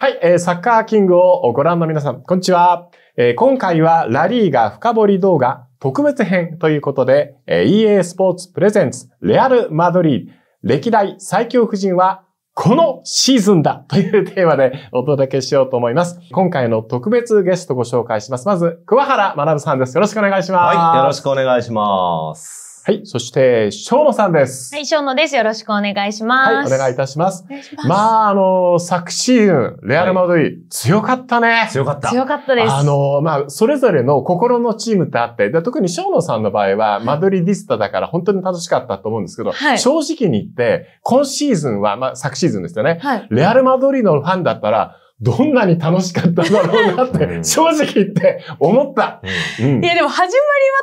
はい、えー、サッカーキングをご覧の皆さん、こんにちは。えー、今回はラリーが深掘り動画特別編ということで、えー、EA スポーツプレゼンツレアル・マドリー歴代最強夫人はこのシーズンだというテーマでお届けしようと思います。今回の特別ゲストご紹介します。まず、桑原学さんです。よろしくお願いします。はい、よろしくお願いします。。はい。そして、翔野さんです。はい、翔野です。よろしくお願いします。はい、お願いいたします。ますまあ、あの、昨シーズン、レアル・マドリー、はい、強かったね。強かった。強かったです。あの、まあ、それぞれの心のチームってあって、で特に翔野さんの場合は、マドリーディスタだから本当に楽しかったと思うんですけど、はい、正直に言って、今シーズンは、まあ、昨シーズンですよね。はい、レアル・マドリーのファンだったら、どんなに楽しかっただろうなって、正直言って思った。うん、いや、でも始まり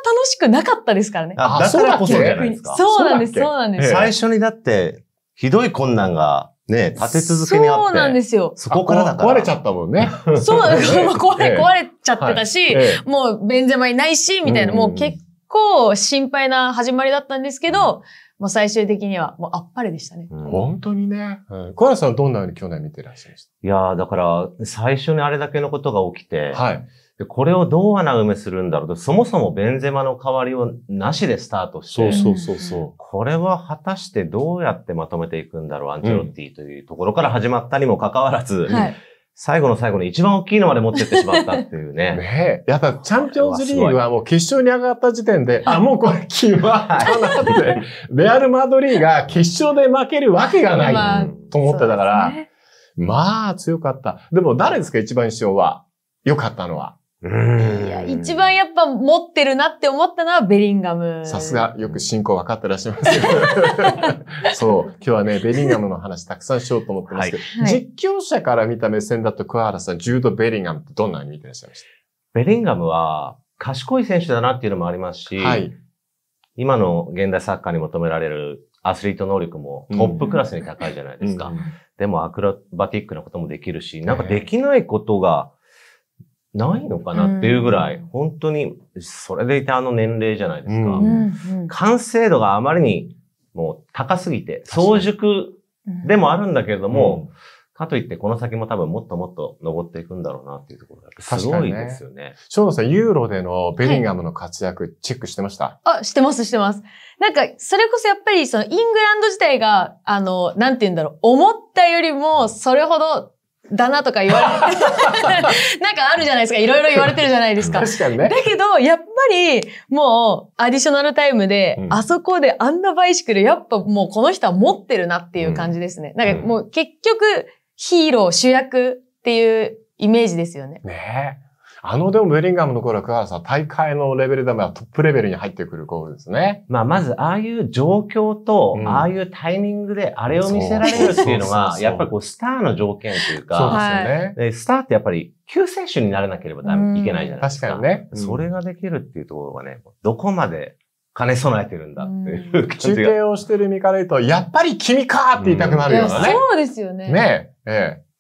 は楽しくなかったですからね。あ、だからこそじゃないですか。そうなんです、そうなんです。最初にだって、ひどい困難が、ね、立て続けにあって。そうなんですよ。そこからだから。壊れちゃったもんね。そうなんですよ。壊 れ、壊れちゃってたし、もうベンゼマいないし、みたいな、もう結構心配な始まりだったんですけど、もう最終的にはもうあっぱれでしたね。うん、本当にね。小原さんはどんなふうに去年見てらっしゃいましたいやー、だから最初にあれだけのことが起きて、はい、でこれをどう穴埋めするんだろうと、そもそもベンゼマの代わりをなしでスタートして、そうそうそうそうこれは果たしてどうやってまとめていくんだろう、アンチロッティというところから始まったにもかかわらず、うん、はい最後の最後に一番大きいのまで持ってってしまったっていうね。ねえ。やっぱチャンピオンズリーグはもう決勝に上がった時点で、あ、もうこれ決まったなって、レアル・マドリーが決勝で負けるわけがないと思ってたから、まあ、ね、まあ強かった。でも誰ですか一番印象は。良かったのは。いや、一番やっぱ持ってるなって思ったのはベリンガム。さすが、よく進行分かってらっしゃいます そう、今日はね、ベリンガムの話たくさんしようと思ってますけど、はいはい、実況者から見た目線だと桑原さん、柔道ベリンガムってどんなに見てらっしゃいましたベリンガムは賢い選手だなっていうのもありますし、はい、今の現代サッカーに求められるアスリート能力もトップクラスに高いじゃないですか。うんでもアクロバティックなこともできるし、なんかできないことが、ないのかなっていうぐらい、うん、本当に、それでいてあの年齢じゃないですか。うん完成度があまりにもう高すぎて、早熟でもあるんだけれども、かといってこの先も多分もっともっと登っていくんだろうなっていうところだすごいですよね。翔太、ね、さん、ユーロでのベリンガムの活躍、チェックしてました、あ、してます、してます。なんか、それこそやっぱりそのイングランド自体が、あの、なんて言うんだろう、思ったよりもそれほどだなとか言われて、なんかあるじゃないですか。いろいろ言われてるじゃないですか。確かにね。だけど、やっぱり、もう、アディショナルタイムで、あそこであんなバイシクル、やっぱもうこの人は持ってるなっていう感じですね。うん、なんかもう結局、ヒーロー、主役っていうイメージですよね。ねえ。あのでもベリンガムの頃は、桑原さん、大会のレベルではトップレベルに入ってくるゴールですね。まあ、まず、ああいう状況と、うん、ああいうタイミングで、あれを見せられるっていうのが、やっぱりこう、スターの条件というか、そうですよね。でスターってやっぱり、救世主にならなければいけないじゃないですか。確かにね、それができるっていうところがね、どこまで兼ね備えてるんだっていう感じが。中継をしてる身から言うと、やっぱり君かって言いたくなるようなね。そうですよね。ねえ。ええ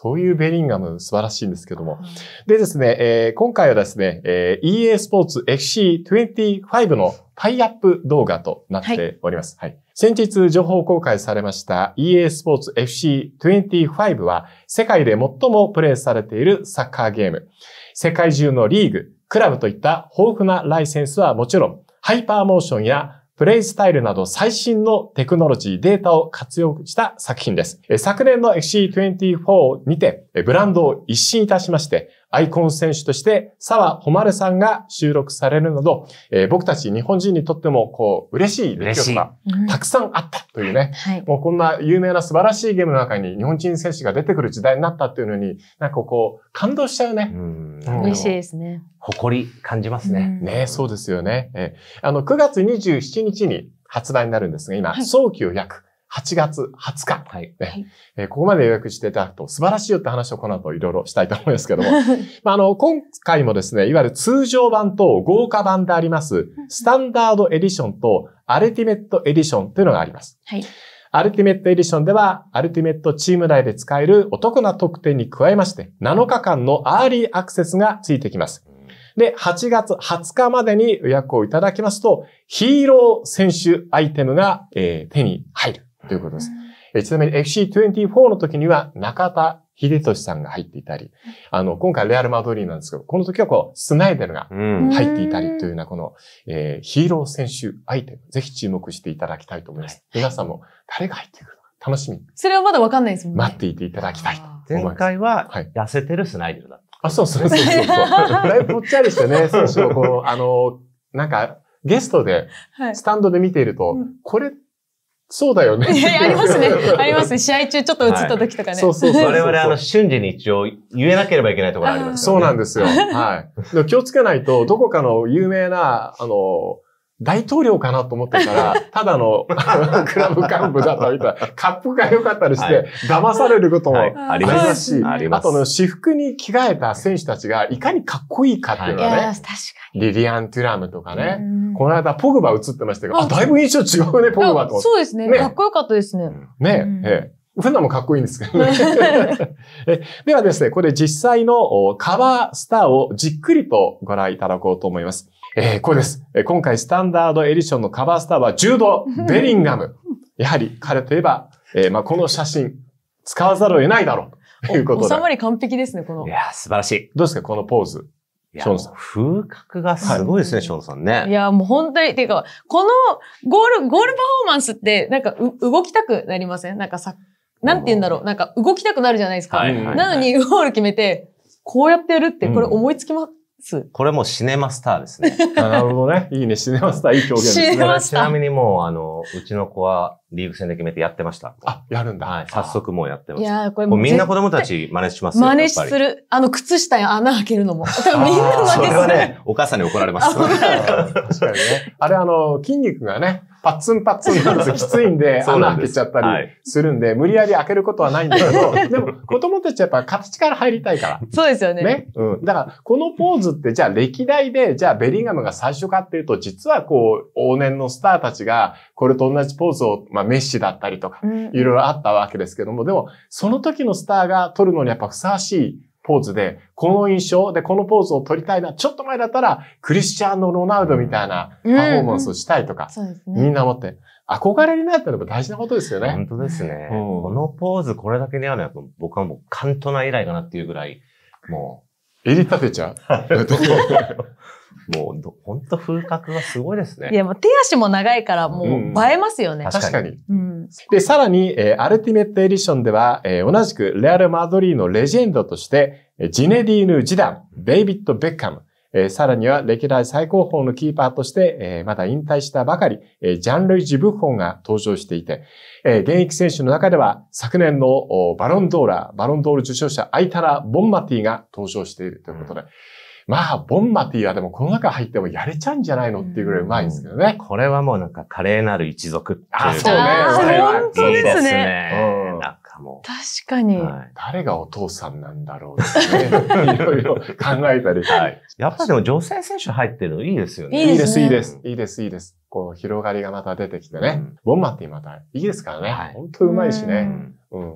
そういうベリンガム素晴らしいんですけども。でですね、えー、今回はですね、えー、EA スポーツ FC25 のタイアップ動画となっております。はい、はい、先日情報公開されました EA スポーツ FC25 は世界で最もプレイされているサッカーゲーム。世界中のリーグ、クラブといった豊富なライセンスはもちろん、ハイパーモーションやプレイスタイルなど最新のテクノロジー、データを活用した作品です。昨年の FC24 にて、ブランドを一新いたしまして、アイコン選手として沢誉さんが収録されるなど、えー、僕たち日本人にとってもこう嬉しい出来事がたくさんあったというね、はい、もうこんな有名な素晴らしいゲームの中に日本人選手が出てくる時代になったっていうのに、なんかこう感動しちゃうね。うん嬉しいですね。誇り感じますね。ねそうですよね。えー、あの、9月27日に発売になるんですが、今、早期を焼く。8月20日、はいねえー、ここまで予約していただくと素晴らしいよって話をこの後いろいろしたいと思いますけども、まあ、あの今回もですね、いわゆる通常版と豪華版であります、スタンダードエディションとアルティメットエディションというのがあります。はいアルティメットエディションでは、アルティメットチーム内で使えるお得な特典に加えまして、7日間のアーリーアクセスがついてきます。で、8月20日までに予約をいただきますと、ヒーロー選手アイテムが、えー、手に入る。ということです。えちなみに FC24 の時には中田秀俊さんが入っていたり、あの、今回レアル・マドリーなんですけど、この時はこう、スナイデルが入っていたりというような、この、えー、ヒーロー選手アイテム、ぜひ注目していただきたいと思います。皆さんも誰が入ってくるのか楽しみ。それはまだわかんないですもんね。待っていていただきたいと思います。前回は、痩せてるスナイデルだった。あ、そうそうそうそうそう。だいぶぽっちゃりしてね、選手をこう、あの、なんか、ゲストで、スタンドで見ていると、はいうん、これそうだよね。ありますね。ありますね。試合中ちょっと映った時とかね。そうそうそう我々、あの、瞬時に一応言えなければいけないところあります、ね、そうなんですよ。はい。気をつけないと、どこかの有名な、あの、大統領かなと思ってたら、ただのクラブ幹部だったみたいな、カップが良かったりして、騙されることもありますし、あとの私服に着替えた選手たちがいかにかっこいいかっていうのはね、リリアン・トゥラムとかね、この間ポグバ映ってましたけど、あ、だいぶ印象違うね、ポグバと。そうですねかっこよかったですね。ねえ、え普段もかっこいいんですけどね ではですね、これ実際のカバースターをじっくりとご覧いただこうと思います。えー、これです。今回、スタンダードエディションのカバースターは、ジュード・ベリンガム。やはり、彼といえば、えー、まあ、この写真、使わざるを得ないだろう。ということで。収まり完璧ですね、この。いや、素晴らしい。どうですか、このポーズ。ショーンさん。風格がすごいですね、はい、ショーンさんね。いや、もう本当に、ていうか、このゴール、ゴールパフォーマンスって、なんかう、動きたくなりませんなんかさ、なんて言うんだろう。なんか、動きたくなるじゃないですか。はいはいはい、なのに、ゴール決めて、こうやってやるって、これ思いつきま、うん、ス。これもシネマスターですね。なるほどね。いいね、シネマスター、いい表現ですね。ちなみにもう、あの、うちの子は、リーグ戦で決めてやってました。あ、やるんだ。はい。早速もうやってます。いやこれもうみんな子供たち真似しますよ。真似する。あの、靴下に穴開けるのも。みんな真似する。それはね、お母さんに怒られます。確かにね。あれ、あの、筋肉がね、パッツンパッツンなんきついんで、穴開けちゃったりするんで、無理やり開けることはないんだけど、でも、子供たちはやっぱ形から入りたいから。そうですよね。ね。うん。だから、このポーズって、じゃあ歴代で、じゃあベリンガムが最初かっていうと、実はこう、往年のスターたちが、これと同じポーズを、まあ、メッシだったりとか、いろいろあったわけですけども、でも、その時のスターが撮るのにやっぱふさわしいポーズで、この印象でこのポーズを撮りたいな。ちょっと前だったら、クリスチャンのロナウドみたいなパフォーマンスをしたいとか、みんな思って。憧れになったの大事なことですよね。本当ですね。うん、このポーズこれだけ似合うのは僕はもうカントナ以来かなっていうぐらい、もう。えり立てちゃう もう、本当風格がすごいですね。いや、もう手足も長いから、もう映えますよね。うん、確かに。うん、で、さらに、えー、アルティメットエディションでは、えー、同じくレアル・マドリーのレジェンドとして、ジネディーヌ・ジダン、デイビッド・ベッカム、えー、さらには歴代最高峰のキーパーとして、えー、まだ引退したばかり、えー、ジャンルイ・ジブッホンが登場していて、え現役選手の中では昨年のバロンドーラ、バロンドール受賞者アイタラ・ボンマティが登場しているということで、まあ、ボンマティはでもこの中入ってもやれちゃうんじゃないのっていうぐらいうまいんですけどね。これはもうなんか華麗なる一族っていう。あ、そうね。そうですね。なんかもう。確かに。誰がお父さんなんだろうね。いろいろ考えたり。はい。やっぱりでも女性選手入ってるのいいですよね。いいです、いいです。いいです、いいです。こう、広がりがまた出てきてね。ボンマティまたいいですからね。はい、本当うまいしね。うん。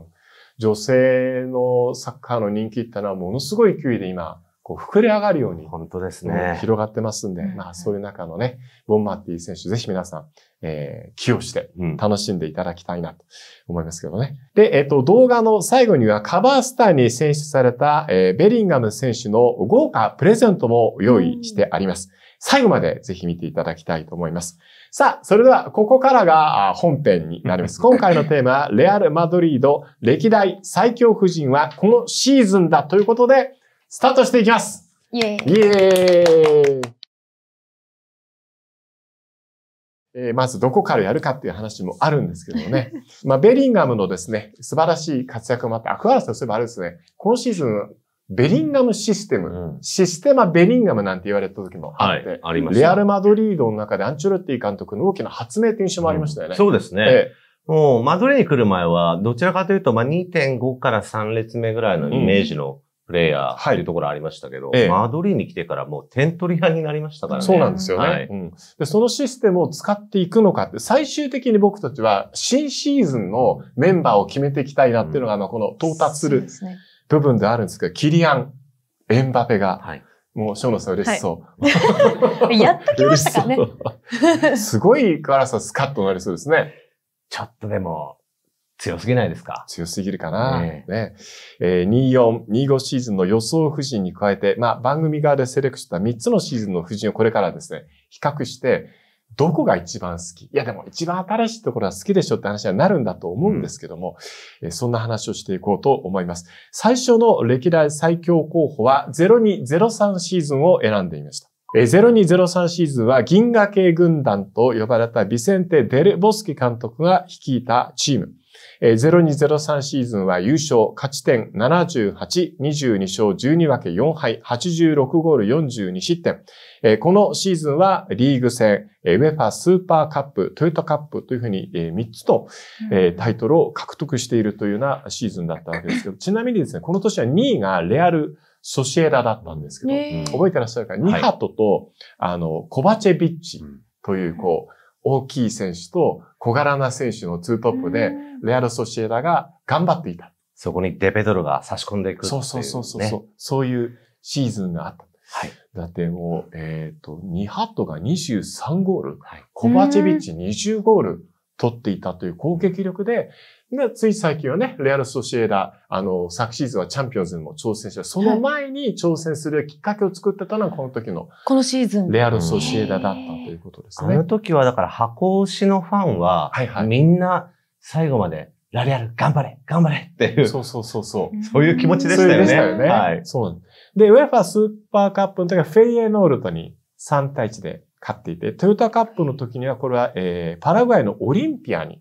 女性のサッカーの人気ってのはものすごい勢いで今、こう膨れ上がるように、本当ですね。広がってますんで、まあそういう中のね、ボンマーティ選手、ぜひ皆さん、えー、寄与して楽しんでいただきたいなと思いますけどね。うん、で、えっ、ー、と、動画の最後にはカバースターに選出された、えー、ベリンガム選手の豪華プレゼントも用意してあります。うん、最後までぜひ見ていただきたいと思います。さあ、それではここからが本編になります。今回のテーマは、レアル・マドリード歴代最強夫人はこのシーズンだということで、スタートしていきますイエーイイエーイえー、まずどこからやるかっていう話もあるんですけどね。まあ、ベリンガムのですね、素晴らしい活躍もあって、アクアラスとすればあんですね、今シーズン、ベリンガムシステム、うん、システマ・ベリンガムなんて言われた時もあって、はい、レアル・マドリードの中でアンチョロティ監督の大きな発明という印象もありましたよね。うん、そうですね。もう、マドリーに来る前は、どちらかというと、まあ、2.5から3列目ぐらいのイメージのプレイヤーていうところありましたけど、はいええ、マドリーに来てからもう点取り屋になりましたからね。そうなんですよね、はいうん、で。そのシステムを使っていくのかって、最終的に僕たちは新シーズンのメンバーを決めていきたいなっていうのが、あの、この到達する部分であるんですけど、キリアン、エンバペが、はいもう、翔野さん嬉しそう。はい、やっときましたかね。すごい、辛さ、スカッとなりそうですね。ちょっとでも、強すぎないですか強すぎるかな。ねねえー、24、25シーズンの予想布陣に加えて、まあ、番組側でセレクトした3つのシーズンの布陣をこれからですね、比較して、どこが一番好きいやでも一番新しいところは好きでしょって話にはなるんだと思うんですけども、うん、そんな話をしていこうと思います。最初の歴代最強候補は0203シーズンを選んでいました。0203シーズンは銀河系軍団と呼ばれたビセンテ・デル・ボスキ監督が率いたチーム。え0203シーズンは優勝、勝ち点78、22勝12分け4敗、86ゴール42失点。えこのシーズンはリーグ戦、えー、ウェファスーパーカップ、トヨタカップというふうに、え3つの、えタイトルを獲得しているというようなシーズンだったわけですけど、ちなみにですね、この年は2位がレアル、ソシエダだったんですけど、覚えてらっしゃるか、ニハトと、あの、コバチェビッチという、こう、大きい選手と、小柄な選手のツートップで、レアル・ソシエダが頑張っていた。そこにデペドロが差し込んでいくっていう、ね。そうそうそうそう。そういうシーズンがあった。はい、だってもう、えっ、ー、と、ニハットが23ゴール、はい、コバチェビッチ20ゴール取っていたという攻撃力で、で、つい最近はね、レアル・ソシエダ、あの、昨シーズンはチャンピオンズにも挑戦した。その前に挑戦するきっかけを作ってたのはこの時の。このシーズン。レアル・ソシエダだったということですね。あの時はだから箱押しのファンは、はいはい、みんな最後まで、ラリアル、頑張れ頑張れっていう。そうそうそうそう。そういう気持ちでしたよね。そうでしたよね。はい。そうで、ウェファースーパーカップの時はフェイエノールトに3対1で買っていて、トヨタカップの時にはこれは、えー、パラグアイのオリンピアに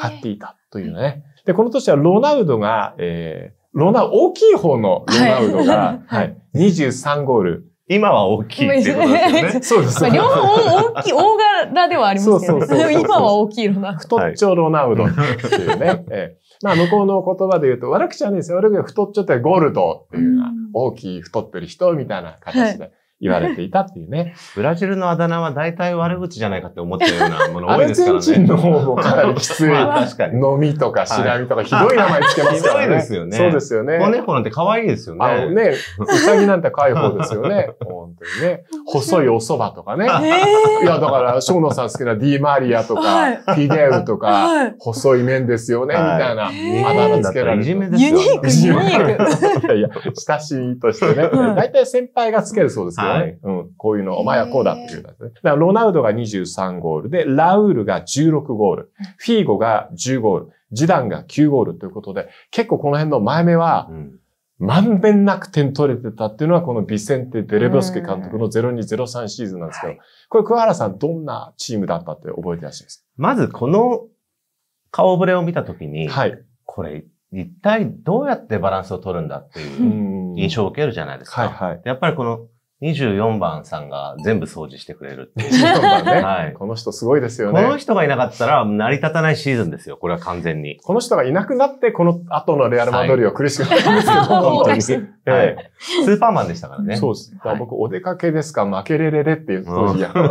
買っていたというね。で、この年はロナウドが、えー、ロナ、大きい方のロナウドが、はい、はい、23ゴール。今は大きいっていうことですよね。そうです。両方大きい、大柄ではありますけど、ね、そうそうそう今は大きいロナウド。太っちょロナウドっていうね。えーまあ、向こうの言葉で言うと、悪口ゃねですよ。悪口は太っちょってゴールドっていうう大きい太ってる人みたいな形で。はい言われていたっていうね。ブラジルのあだ名は大体悪口じゃないかって思って。ようなもの多いですからね。アルゼンチンの方もかなりきつい。まあ、確かに。飲みとかしらみとか ひどい名前つけますからね。ひどいですよね。そうですよね。子猫なんて可愛いですよね。あのね、うさぎなんて可愛い方ですよね。本当にね。細いお蕎麦とかね。いや、だから、翔野さん好きな D マリアとか、フィデウとか、細い麺ですよね、みたいな。あだ名つけられる。ユニーク、ユニーク。い やいや、親しいとしてね。大体先輩がつけるそうですけどね。うん。こういうの、お前はこうだっていうだからロナウドが23ゴールで、ラウールが16ゴール、フィーゴが10ゴール、ジダンが9ゴールということで、結構この辺の前目は、うんまんべんなく点取れてたっていうのは、このビセンテ・デレボスケ監督の0203シーズンなんですけど、これ、桑原さん、どんなチームだったって覚えてらっしゃいますかまず、この顔ぶれを見たときに、はい、これ、一体どうやってバランスを取るんだっていう印象を受けるじゃないですか。はいはい、やっぱりこの24番さんが全部掃除してくれるっていう。24番ね。はい。この人すごいですよね。この人がいなかったら成り立たないシーズンですよ。これは完全に。この人がいなくなって、この後のレアル・マドリーは苦しくなったんですけど、本当に。はい。スーパーマンでしたからね。そうです。はい、僕、お出かけですか、負けれれれっていう掃除や、うん、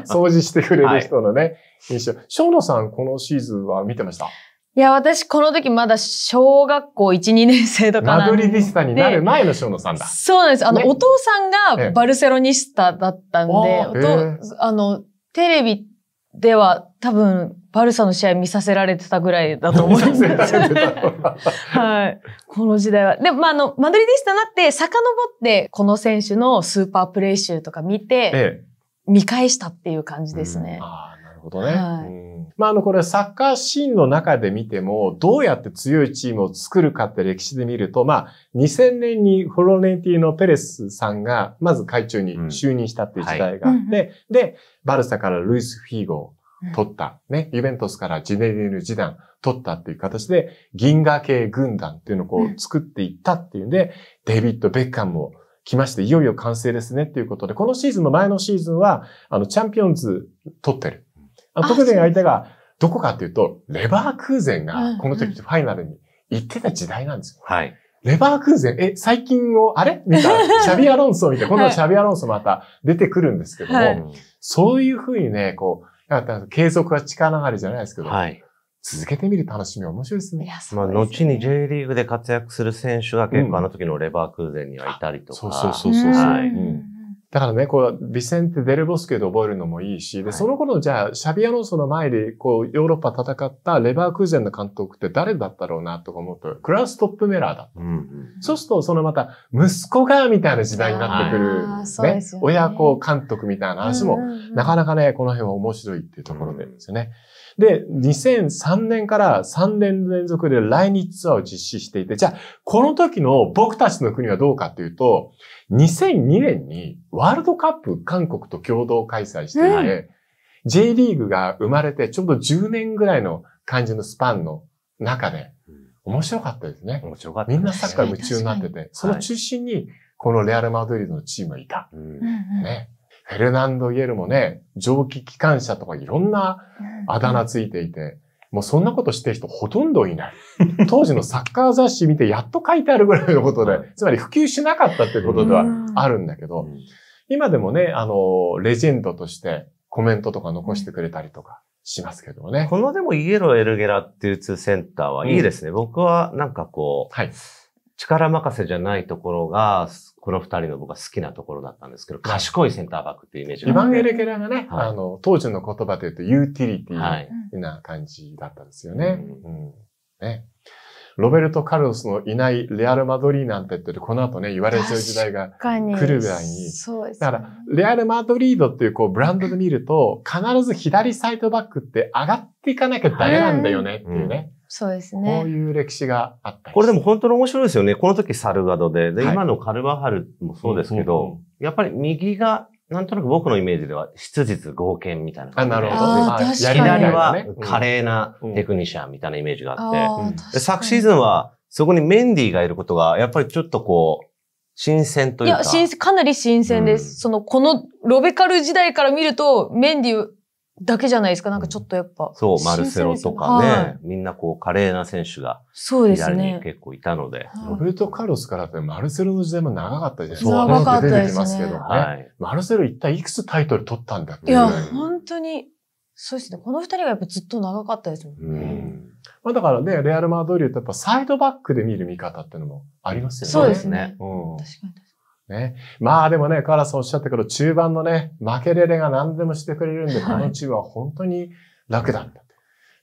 掃除してくれる人のね、印象。はい、野さん、このシーズンは見てましたいや、私、この時まだ小学校1、2年生とかマドリディスタになる前の小野さんだ。そうなんです。あの、ね、お父さんがバルセロニスタだったんで、ええ、あの、テレビでは多分、バルサの試合見させられてたぐらいだと思います。はい。この時代は。でも、まあ、あの、マドリディスタになって、遡って、この選手のスーパープレイ集とか見て、え、見返したっていう感じですね。うん、ああ、なるほどね。はいまあ、あの、これサッカーシーンの中で見ても、どうやって強いチームを作るかって歴史で見ると、まあ、2000年にフロレンティーノ・ペレスさんが、まず会長に就任したっていう時代があって、うんはい、で、バルサからルイス・フィーゴを取った、ね、ユベントスからジネリーヌ・ジダン取ったっていう形で、銀河系軍団っていうのをこう作っていったっていうんで、デビッド・ベッカムを来まして、いよいよ完成ですねっていうことで、このシーズンの前のシーズンは、あの、チャンピオンズ取ってる。あ特に相手が、どこかっていうと、レバークーゼンが、この時ファイナルに行ってた時代なんですよ。はい。レバークーゼン、え、最近を、あれみたいな、シャビアロンソみたいな、今度はシャビアロンソまた出てくるんですけども、はい、そういうふうにね、こう、やっぱ継続は力ながりじゃないですけど、はい、続けてみる楽しみ面白いですね。いやそうですねまあ、後に J リーグで活躍する選手が結構あの時のレバークーゼンにはいたりとか。うん、そうそうそうそう、はいうんだからね、こう、ビセンテ・デルボスケで覚えるのもいいし、で、その頃、じゃあ、シャビアロンソの前で、こう、ヨーロッパ戦ったレバークーゼンの監督って誰だったろうな、とか思うと、クラウス・トップメラーだった。うんそうすると、そのまた、息子が、みたいな時代になってくる、ね、ね、親子監督みたいな話も、なかなかね、この辺は面白いっていうところでですよね。うんで、2003年から3年連続で来日ツアーを実施していて、じゃあ、この時の僕たちの国はどうかっていうと、2002年にワールドカップ韓国と共同開催していて、うん、J リーグが生まれてちょうど10年ぐらいの感じのスパンの中で、面白かったですね。面白かった、ね、みんなサッカー夢中になってて、その中心に、このレアル・マドリードのチームがいた。うん、ね。フェルナンド・イエルもね、蒸気機関車とかいろんなあだ名ついていて、もうそんなことしてる人ほとんどいない。当時のサッカー雑誌見てやっと書いてあるぐらいのことで、つまり普及しなかったってことではあるんだけど、今でもね、あの、レジェンドとしてコメントとか残してくれたりとかしますけどね。このでもイエローエルゲラっていうツーセンターはいいですね。うん、僕はなんかこう、はい、力任せじゃないところが、この二人の僕は好きなところだったんですけど、賢いセンターバックっていうイメージがあイヴァン・エレケラがね、はい、あの、当時の言葉で言うとユーティリティな感じだったんですよね。ロベルト・カルロスのいないレアル・マドリーなんて言ってる、この後ね、言われちゃう時代が来るぐらいに。にそうです、ね、だから、レアル・マドリードっていうこうブランドで見ると、必ず左サイドバックって上がっていかなきゃダメなんだよねっていうね。うんうんそうですね。こういう歴史があったこれでも本当に面白いですよね。この時サルガドで、で、はい、今のカルバハルもそうですけど、やっぱり右が、なんとなく僕のイメージでは、質実合憲みたいな感じで。あ、なるほど。りなりは華麗なテクニシャンみたいなイメージがあって、で昨シーズンは、そこにメンディーがいることが、やっぱりちょっとこう、新鮮というか。いや、新鮮、かなり新鮮です。うん、その、このロベカル時代から見ると、メンディだけじゃないですか。なんかちょっとやっぱ。そう、マルセロとかね、はい、みんなこう、華麗な選手が、そうですね。結構いたので。でねはい、ロベルト・カロスからって、マルセロの時代も長かったじゃないですか。長かったです、ね。出てきますけどね、はい。マルセロ一体いくつタイトル取ったんだっていう。いや、本当に、そうですね。この二人がやっぱずっと長かったですもんね。うんまあだからね、レアル・マードリューってやっぱサイドバックで見る見方っていうのもありますよね。そうですね。うん、確かにね。まあでもね、カラスおっしゃったけど、中盤のね、負けれれが何でもしてくれるんで、このチームは本当に楽なんだ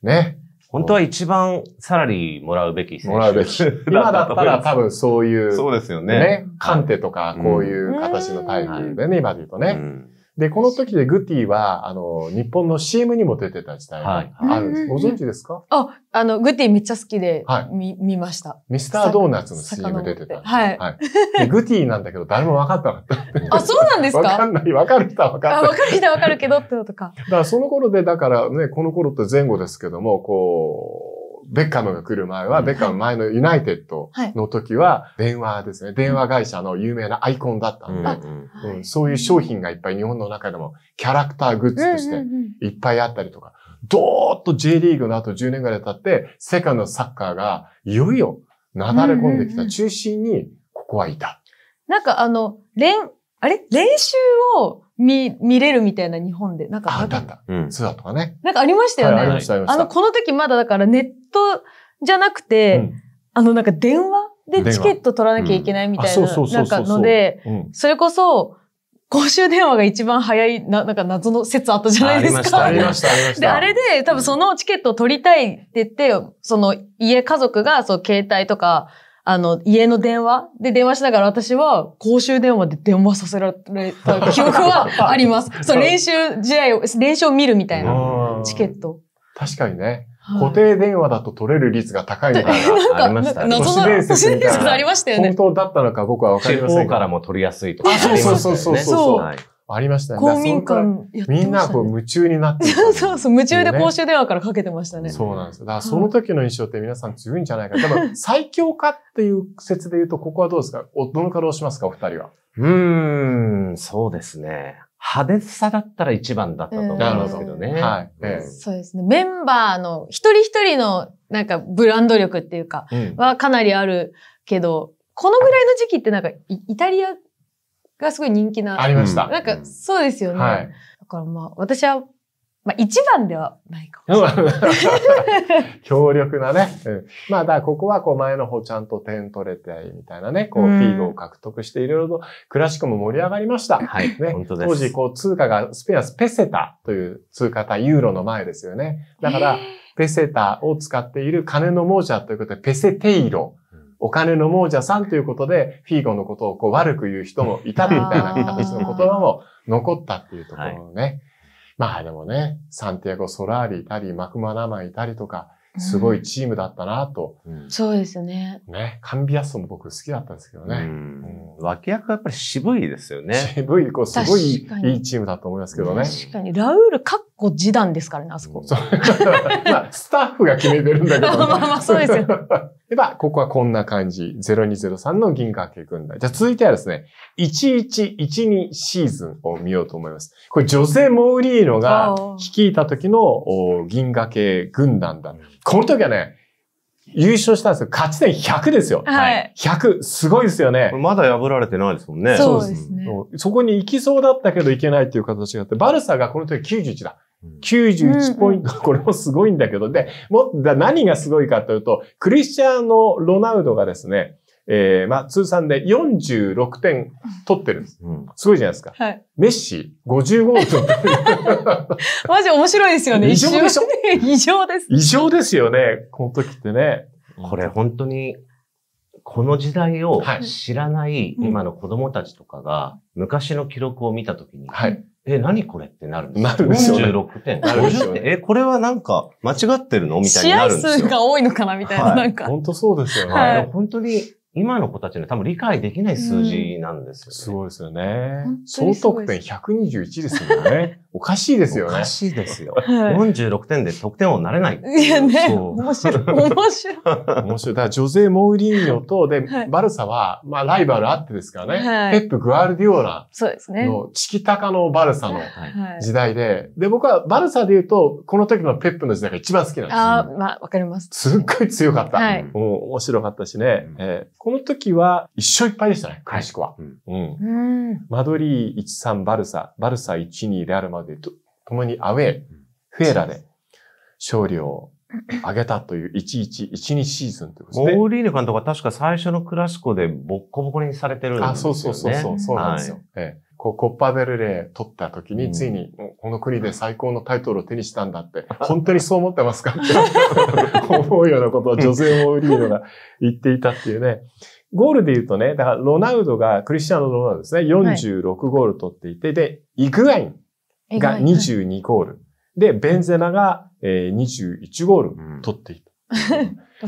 ね。本当は一番サラリーもらうべき選手。もらうべき。今だったら多分そういう。そうですよね。ね。カンテとか、こういう形のタイプでね、今で言うとね。うんで、この時でグティは、あの、日本の CM にも出てた時代があるんです。ご存知ですかあ、あの、グティめっちゃ好きで、見、見ました。ミスタードーナツの CM 出てた。はい。はい。グティなんだけど、誰も分かったかった。あ、そうなんですか分かんない。分かる人は分かった。分かる人は分かるけどってことか。だから、その頃で、だからね、この頃って前後ですけども、こう、ベッカムが来る前は、ベッカム前のユナイテッドの時は、電話ですね。電話会社の有名なアイコンだったんで、そういう商品がいっぱい日本の中でもキャラクターグッズとしていっぱいあったりとか、どーっと J リーグの後10年ぐらい経って、世界のサッカーがいよいよなだれ込んできた中心に、ここはいた。なんかあの、連、あれ練習を見、見れるみたいな日本で。なんかあ、んったあった。ツアーとかね。なんかありましたよね。はい、ありました、ありました。あの、この時まだだからネットじゃなくて、うん、あの、なんか電話でチケット取らなきゃいけないみたいな、うなんかので、それこそ、公衆電話が一番早い、な、なんか謎の説あったじゃないですか。ありました、ありました、ありました。で、あれで、多分そのチケットを取りたいって言って、その家家族が、そう、携帯とか、あの、家の電話で電話しながら私は公衆電話で電話させられた 記憶はあります。そう、練習試合を、練習を見るみたいなチケット。確かにね。固定電話だと取れる率が高い みたいな。なんか、謎の都市伝説ありましたよね。本当だったのか僕はわかりません。地方からも取りやすいとか。あ、そうそうそうそう。ありましたね。公民館やってました、ね、みんなこう夢中になって、ね、そうそう、夢中で公衆電話からかけてましたね。そうなんですよ。だからその時の印象って皆さん強いんじゃないか。多分最強かっていう説で言うと、ここはどうですかどの稼働しますか、お二人は。うーん、そうですね。派手さだったら一番だったと思うんですけどね。えー、はい、えー、そうですね。メンバーの一人一人のなんかブランド力っていうかはかなりあるけど、うん、このぐらいの時期ってなんかイタリアがすごい人気な。ありました。なんか、そうですよね。はい、だからまあ、私は、まあ、一番ではないかもしれない。強力なね。うん、まあ、だからここは、こう、前の方ちゃんと点取れて、みたいなね、こう、フィードを獲得して、いろいろと、クラシックも盛り上がりました。はい。ね、当時、こう、通貨が、スペアスペセタという通貨対ユーロの前ですよね。だから、ペセタを使っている金の亡者ということで、ペセテイロ。お金の亡者さんということで、フィーゴのことをこう悪く言う人もいたみたいな形の言葉も残ったっていうところね。はい、まあでもね、サンティアゴ・ソラーリいたり、マクマナマンいたりとか、すごいチームだったなと、そうですね。ね。カンビアッソも僕好きだったんですけどね。うん、脇役はやっぱり渋いですよね。渋い、こうすごいいいチームだと思いますけどね。確かに。ラウール、かっこ示談ですからね、あそこ。まあ、スタッフが決めてるんだけど、ね、まあまあ、そうですよ。では、ここはこんな感じ。0203の銀河系軍団。じゃあ、続いてはですね、1112シーズンを見ようと思います。これ、ジョモーリーノが率いた時の銀河系軍団だ。この時はね、優勝したんですよ。勝ち点100ですよ。はい。100。すごいですよね。まだ破られてないですもんね。そうですね。そこに行きそうだったけど行けないっていう形があって、バルサがこの時91だ。91ポイント、これもすごいんだけど、で、も、何がすごいかというと、クリスチャーのロナウドがですね、えー、まあ、通算で46点取ってるんです。うん、すごいじゃないですか。はい、メッシ5 5五取ってる。マジ面白いですよね。異常でしょ異常です。異常ですよね。この時ってね。これ本当に、この時代を知らない今の子供たちとかが昔の記録を見た時に、はい、え、何これってなるんですなるんですよ、ね。46点。え、これはなんか間違ってるのみたいになるんですよ。試合数が多いのかなみたいな、はい、なんか。本当そうですよね。はい、本当に今の子たちの多分理解できない数字なんですよね。うん、すごいですよね。総得点121ですよね。おかしいですよね。おかしいですよ。はい、46点で得点をなれない。いやね、面白い。面白い。面白い。だから、ジョゼ・モーリーニョと、で、はい、バルサは、まあ、ライバルあってですからね。はい、ペップ・グアルディオーラ。そうですね。の、チキタカのバルサの時代で、はい、で、僕はバルサで言うと、この時のペップの時代が一番好きなんですああ、まあ、わかります。すっごい強かった。はい、面白かったしね、うん、えー、この時は、一生いっぱいでしたね、詳しくは。うん。うん、マドリー1-3バルサ、バルサ1-2レアルマまでと共にアウェー、フェーラで勝利を上げたという1112シーズンことですね。モーリーヌ監督は確か最初のクラシコでボッコボコにされてるんですよね。あ、そうそうそうそう、そうなんですよ。はい、ええこう、コッパーベルレー取った時に、ついに、この国で最高のタイトルを手にしたんだって、本当にそう思ってますかって 思うようなことを女性モーリーヌが言っていたっていうね。ゴールで言うとね、だからロナウドが、クリスチャーのロナウドですね、46ゴール取っていて、で、イグアイン、が22ゴール。で、ベンゼマが、えー、21ゴール取っていた。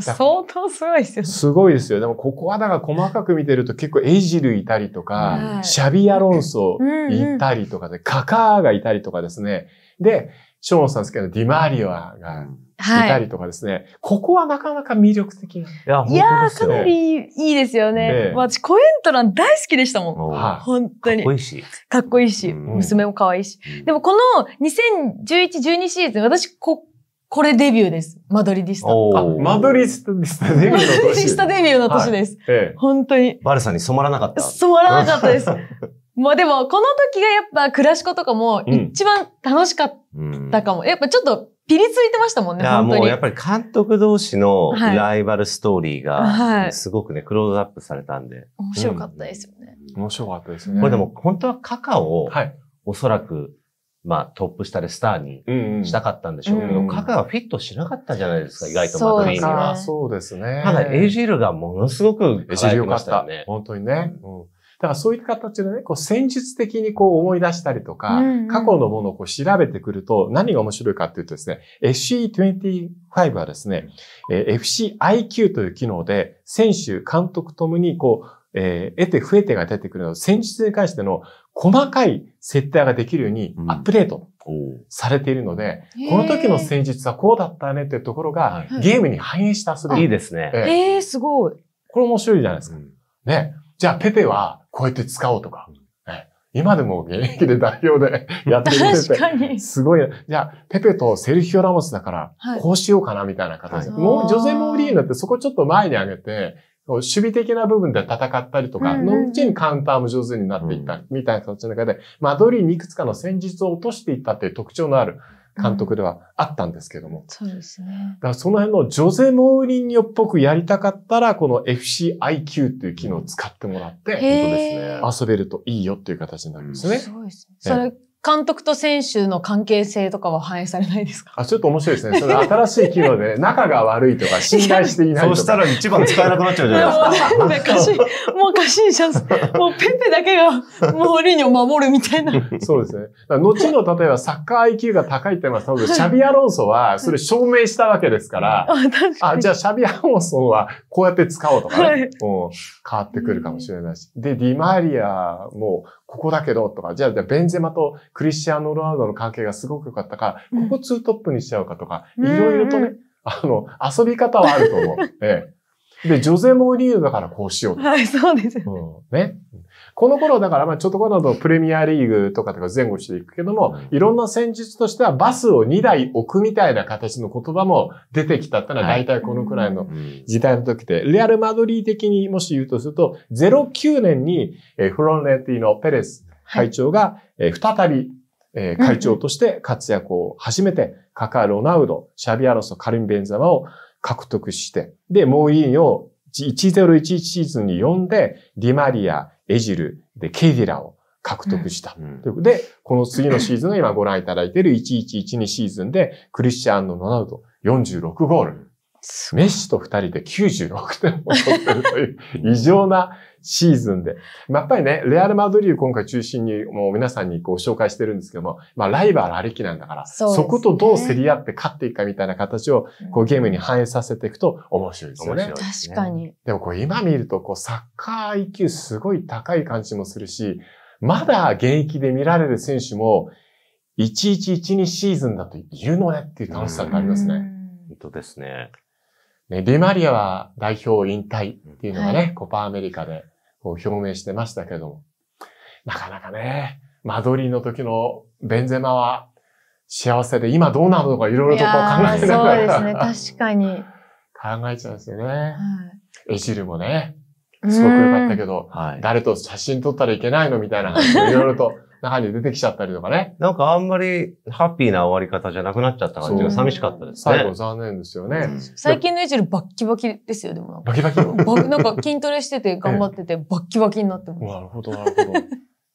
相当すごいですよね。すごいですよ。でも、ここはだから細かく見てると結構エジルいたりとか、はい、シャビアロンソいたりとかで、うんうん、カカーがいたりとかですね。で、ショーンさんですけど、ディマリオがいたりとかですね、はい、ここはなかなか魅力的いや、いやかなりいいですよね。私、コエントラン大好きでしたもん。はい、本当に。かっこいいし。かっこいいし、娘も可愛いし。でも、この2011、12シーズン、私、こ、これデビューです。マドリディスタ。あ、マドリスタデビューの年。マドリスタデビューの年です。はい、本当に。バルさんに染まらなかった。染まらなかったです。まあでも、この時がやっぱ、クラシコとかも、一番楽しかったかも。うん、やっぱちょっと、ピリついてましたもんね、本当に。もうやっぱり監督同士のライバルストーリーが、すごくね、クローズアップされたんで。面白かったですよね。面白かったですよね。これでも本当はカカを、おそらく、まあトップ下でスターにしたかったんでしょうけど、カカオはフィットしなかったじゃないですか、意外とマドリーには。そうですね。ただエイジールがものすごく輝いてかったよね。本当にね。だからそういった形でね、こう戦術的にこう思い出したりとか、うんうん、過去のものをこう調べてくると何が面白いかっていうとですね、FC25 はですね、えー、FCIQ という機能で選手、監督ともにこう、えー、得て増えてが出てくるの戦術に関しての細かい設定ができるようにアップデートされているので、うん、この時の戦術はこうだったねというところが、ゲームに反映した遊び。いいですね。えー、えー、すごい。これ面白いじゃないですか。うん、ね。じゃあ、ペペは、こうやって使おうとか。今でも現役で代表で やってみて確かに。すごい。じゃあ、ペペとセルヒオ・ラモスだから、こうしようかなみたいな形。はい、もう、ジョゼ・モーリーナってそこちょっと前に上げて、守備的な部分で戦ったりとか、のうちにカウンターも上手になっていったみたいな形の中で、マドリーにいくつかの戦術を落としていったっていう特徴のある。監督ではあったんですけども。うん、そうですね。だからその辺のジョゼ・モーリンよっぽくやりたかったら、この FCIQ という機能を使ってもらって、本当ですね。遊べるといいよっていう形になるんですね。すごいですね。それ監督と選手の関係性とかは反映されないですかあ、ちょっと面白いですね。それ新しい機能で、仲が悪いとか、信頼していないとか。そうしたら一番使えなくなっちゃうじゃないですか。もうなんかし、もう過信者、もうペペだけがもうリニを守るみたいな。そうですね。後の、例えばサッカー IQ が高いって言いますと、シャビアロンソはそれ証明したわけですから、あ、確かに。あ、じゃあシャビアロンソはこうやって使おうとかね、はい、変わってくるかもしれないし。で、ディマリアもここだけどとか、じゃあ、ベンゼマとクリスチアーノ・ロナウドの関係がすごく良かったから、ここツートップにしちゃうかとか、いろいろとね、あの、遊び方はあると思う。ええ、で、ジョゼ・モーリーだからこうしようはい、そうですね。うん、ね。この頃だから、まあちょっとこの後プレミアリーグとかとか前後していくけども、いろんな戦術としてはバスを2台置くみたいな形の言葉も出てきたってのは大体このくらいの時代の時で、レアル・マドリー的にもし言うとすると、09年にフロンレティのペレス会長が再び会長として活躍を始めて、カカ、ロナウド、シャビアロス、カリン・ベンザマを獲得して、で、モうイーンを1011シーズンに呼んで、ディマリア、エジル、で、ケイディラを獲得した。うん、ということで、この次のシーズンが今ご覧いただいている1112シーズンで、クリスチャンのロナウド46ゴール。メッシと二人で96点も取ってるという異常なシーズンで。まあ、やっぱりね、レアル・マドリー今回中心にもう皆さんにご紹介してるんですけども、まあライバルありきなんだから、そ、ね,、ことどう競り合って勝っていくかみたいな形をこうゲームに反映させていくと面白いですよね。確かに。でもこう今見るとこうサッカー IQ すごい高い感じもするし、まだ現役で見られる選手も、1112シーズンだといるのねっていう楽しさがありますね。本当ですね。ね、ディマリアは代表引退っていうのがね、はい、コパアメリカでこう表明してましたけども、なかなかね、マドリーの時のベンゼマは幸せで、今どうなるのかいろいろと考えながら。そうですね、確かに。考えちゃうんですよね。はい、エジルもね、すごく良かったけど、誰と写真撮ったらいけないのみたいな話いろいろと中に出てきちゃったりとかね。なんかあんまりハッピーな終わり方じゃなくなっちゃった感じが寂しかったですね。最後残念ですよね。最近のエイジェルバッキバキですよ、でも。バキバキなんか筋トレしてて頑張っててバッキバキになってます。なるほど、なるほど。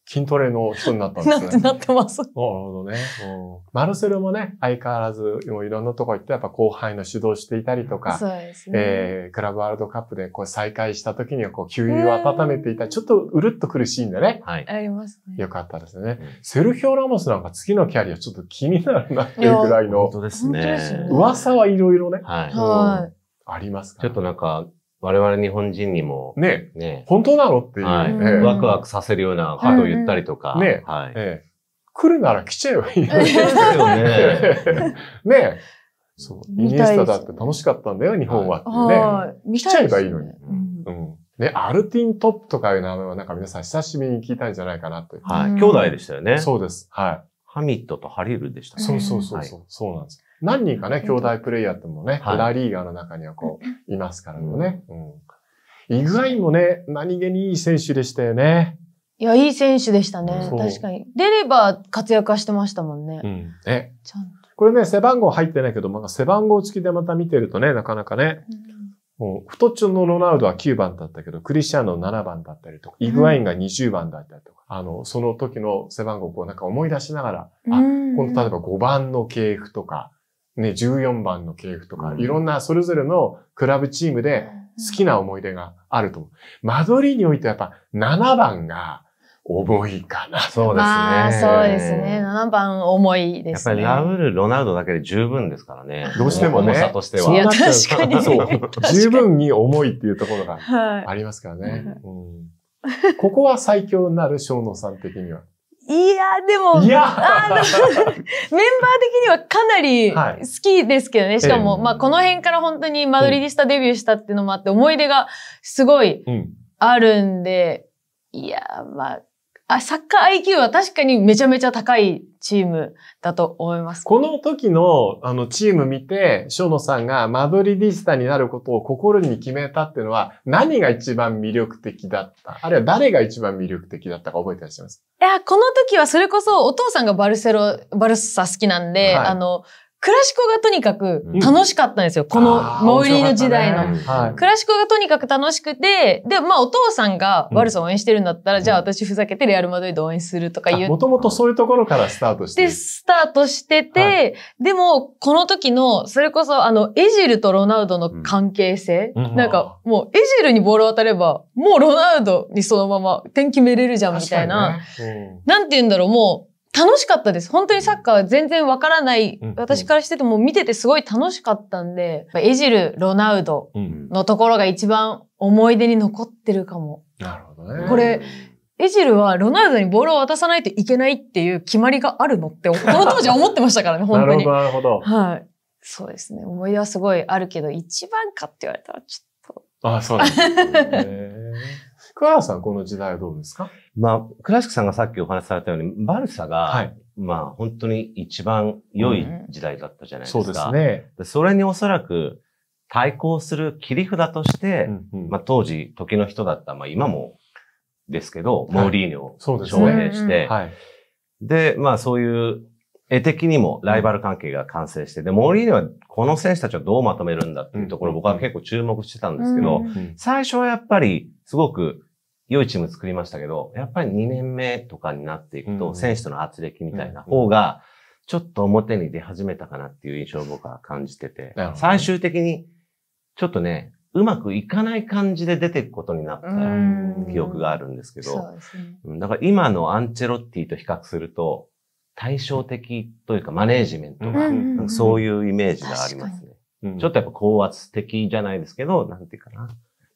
筋トレの人になったんですね。なってます。なるほどね。マルセルもね、相変わらず、もういろんなとこ行って、やっぱ後輩の指導していたりとか、ね。えー、クラブワールドカップでこう再会した時には、こう、給油を温めていたり、ちょっとうるっと苦しいんでね。はい。ありますね。よかったですね。セルヒオ・ラモスなんか次のキャリアちょっと気になるなっていうぐらいの。本当ですね。噂はいろいろね。はい。はい。ありますか、ちょっとなんか、我々日本人にも。ね。ね本当なのっていう、はいええ、ワクワクさせるようなことを言ったりとか。ね、はいええ。来るなら来ちゃえばいいのに。ね。ね。そう。イニエスタだって楽しかったんだよ、日本はね。来ちゃえばいいのに。ね、アルティントップとかいう名前はなんか皆さん久しぶりに聞いたんじゃないかなという。はい。兄弟でしたよね。そうです。はい。ハミットとハリルでしたね。そうそうそうそう。そうなんです。何人かね、兄弟プレイヤーってもね、はい、ラリーガーの中にはこう、いますからね。うん。意外もね、何気にいい選手でしたよね。いや、いい選手でしたね。確かに。出れば活躍はしてましたもんね。うん。ね。ちゃんと。これね、背番号入ってないけど、まあ、背番号付きでまた見てるとね、なかなかね。うん、もう、太っちょのロナウドは9番だったけど、クリスチャンの7番だったりとか、イグワインが20番だったりとか、うん、あの、その時の背番号をこうなんか思い出しながら、うん、あ、この例えば5番の系譜とか、ね、14番の系譜とか、いろんなそれぞれのクラブチームで好きな思い出があると思う。りにおいてやっぱ7番が重いかな。そうですね。まあ、そうですね。7番重いですね。やっぱりラウル、ロナウドだけで十分ですからね。どうしてもね。重さとしては。いや、確かに。そう。十分に重いっていうところがありますからね。はいうん、ここは最強になる、小野さん的には。いや、でも、いやあの メンバー的にはかなり好きですけどね。はい、しかも、えー、まあ、この辺から本当にマドリディスタデビューしたっていうのもあって、思い出がすごいあるんで、うん、いや、まあ、あ、サッカー IQ は確かにめちゃめちゃ高いチームだと思います。この時のあのチーム見て、小野さんがマドリディスタになることを心に決めたっていうのは、何が一番魅力的だったあるいは誰が一番魅力的だったか覚えてらっしゃいますいや、この時はそれこそお父さんがバルセロ、バルサ好きなんで、はい、あの、クラシコがとにかく楽しかったんですよ。うん、このモーリーの時代の、ねはい、クラシコがとにかく楽しくて、で、まあお父さんがワルサン応援してるんだったら、うん、じゃあ私ふざけてレアル・マドリード応援するとか言う。もともとそういうところからスタートしてで、スタートしてて、はい、でもこの時の、それこそあの、エジルとロナウドの関係性、うん、なんかもうエジルにボールを渡れば、もうロナウドにそのまま点決めれるじゃんみたいな、ね、なんて言うんだろう、もう、楽しかったです。本当にサッカーは全然わからない、うん私からしてても見ててすごい楽しかったんで、エジル、ロナウドのところが一番思い出に残ってるかも。なるほどね。これ、エジルはロナウドにボールを渡さないといけないっていう決まりがあるのって、この当時は思ってましたからね、本当に。なるほど、なるほど。はい。そうですね。思い出はすごいあるけど、一番かって言われたらちょっと。ああ、そうです、ね。桑原さん、この時代はどうですかまあ、倉敷さんがさっきお話しされたように、バルサが、はい、まあ、本当に一番良い時代だったじゃないですか。うん、そうですねで。それにおそらく対抗する切り札として、うんうん、まあ、当時、時の人だった、まあ、今もですけど、モーリーニョを招聘して、で、まあ、そういう絵的にもライバル関係が完成して、で、モーリーニョはこの選手たちをどうまとめるんだっていうところ、僕は結構注目してたんですけど、最初はやっぱりすごく良いチーム作りましたけど、やっぱり2年目とかになっていくと、選手との圧力みたいな方が、ちょっと表に出始めたかなっていう印象を僕は感じてて、最終的に、ちょっとね、うまくいかない感じで出ていくことになった記憶があるんですけど、ね、だから今のアンチェロッティと比較すると、対照的というかマネージメントが、そういうイメージがありますね。ちょっとやっぱ高圧的じゃないですけど、なんていうかな、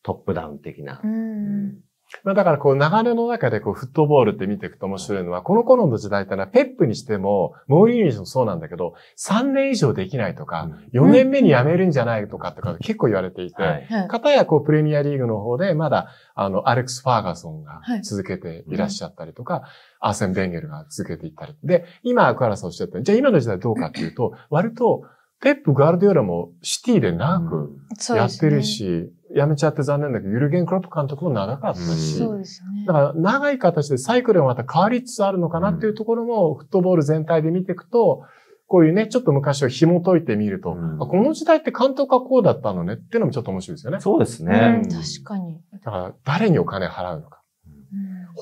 トップダウン的な。うんまあ、だからこう流れの中でこうフットボールって見ていくと面白いのは、この頃の時代ってのはペップにしても、モーリーにしてもそうなんだけど、3年以上できないとか、4年目に辞めるんじゃないとかとか結構言われていて、かたやこうプレミアリーグの方でまだあのアレックス・ファーガソンが続けていらっしゃったりとか、アーセン・ベンゲルが続けていったり。で、今、クアラさんおっしゃったじゃあ今の時代どうかっていうと、割と、ペップ・ガールディオラもシティで長くやってるし、辞めちゃって残念だけど、ユルゲン・クロップ監督も長かったし、そうですね。だから長い形でサイクルがまた変わりつつあるのかなっていうところも、フットボール全体で見ていくと、こういうね、ちょっと昔を紐解いてみると、うん、この時代って監督はこうだったのねっていうのもちょっと面白いですよね。そうですね。うん、確かに。だから、誰にお金払うのか、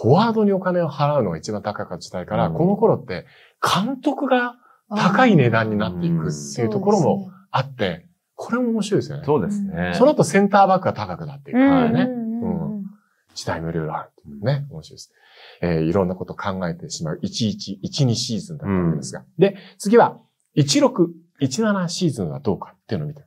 フォワードにお金を払うのが一番高かった時代から、この頃って監督が高い値段になっていくっていうところもあって、これも面白いですよね。そうですね。その後センターバックが高くなっていくからね。時代ろいろあるね、面白いです。えー、いろんなことを考えてしまう1112シーズンだったわけですが。うん、で、次は1617シーズンはどうかっていうのを見て。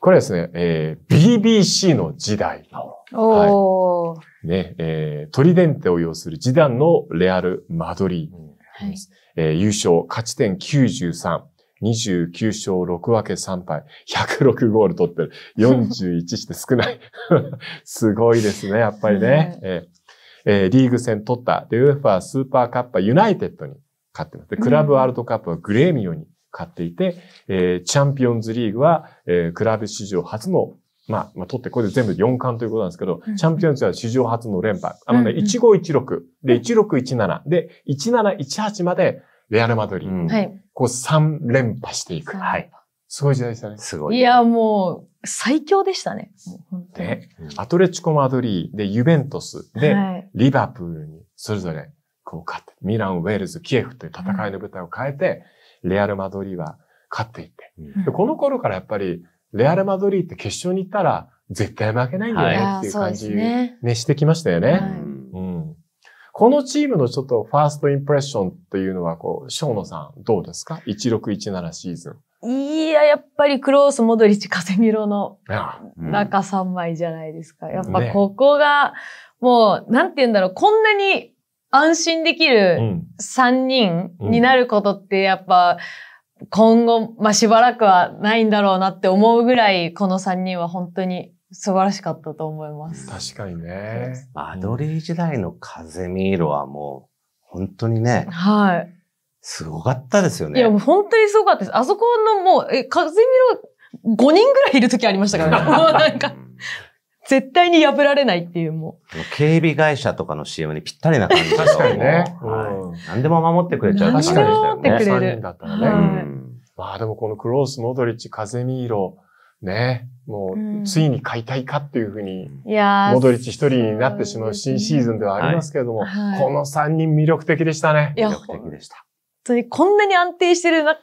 これはですね、えー、BBC の時代。はい、ね、えー、トリデンテを要する時代のレアル・マドリーうんはい、えー、優勝、勝ち点93。29勝6分け3敗、106ゴール取ってる。41して少ない。すごいですね、やっぱりね。えー、えー、リーグ戦取った。で、ウェファースーパーカッパユナイテッドに勝ってます。で、クラブワールドカップはグレーミオに勝っていて、うん、えー、チャンピオンズリーグは、えー、クラブ史上初のまあ、まあ、取って、これで全部4冠ということなんですけど、うん、チャンピオンズは史上初の連覇。あのね、うん、1516、で、1617、で、1718まで、レアル・マドリー。はい。こう3連覇していく。はい。すごい時代でしたね。すごい。いや、もう、最強でしたね。で、アトレチコ・マドリーで、ユベントスで、リバプールに、それぞれ、こう勝って、ミラン、ウェールズ、キエフという戦いの舞台を変えて、レアル・マドリーは勝っていって。でこの頃からやっぱり、レアル・マドリーって決勝に行ったら、絶対負けないんだよねっていう感じ、ね、ねしてきましたよね。はいこのチームのちょっとファーストインプレッションというのは、こう、翔野さんどうですか ?1617 シーズン。いや、やっぱりクロース、モドリッチ、カセミロの中3枚じゃないですか。やっぱここが、もう、なんて言うんだろう、こんなに安心できる3人になることってやっぱ、今後、まあ、しばらくはないんだろうなって思うぐらい、この3人は本当に素晴らしかったと思います。確かにね。アドリー時代の風見色はもう、本当にね。はい。すごかったですよね。いや、もう本当にすごかったです。あそこのもう、え、風見色、5人ぐらいいる時ありましたからね。もうなんか。絶対に破られないっていうもう。警備会社とかの CM にぴったりな感じ確かにね、うんはい。何でも守ってくれちゃう確かに。守ってくれる。3人だったらね、はい。まあでもこのクロース、モドリッチ、風見色、ね、もう、ついに買いたいかっていうふうに、モドリッチ一人になってしまう新シーズンではありますけれども、この三人魅力的でしたね。魅力的でした。本当にこんなに安定してるな、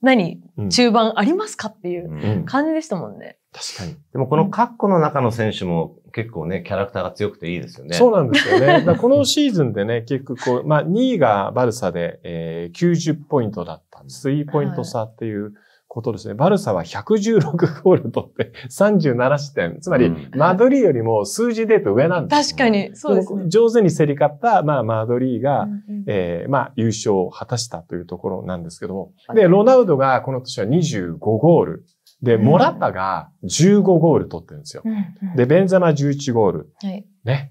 何、中盤ありますかっていう感じでしたもんね。確かに。でもこのカッコの中の選手も結構ね、キャラクターが強くていいですよね。そうなんですよね。このシーズンでね、結局こう、まあ2位がバルサで、えー、90ポイントだった3ポイント差っていう、はいことですね。バルサは116ゴール取って37失点。つまり、マドリーよりも数字デート上なんです、ね、確かに、そうです、ね、上手に競り勝った、まあ、マドリーが、うんうん、えー、まあ、優勝を果たしたというところなんですけども。で、ロナウドがこの年は25ゴール。で、モラタが15ゴール取ってるんですよ。うんうん、で、ベンザマ11ゴール。はい、ね。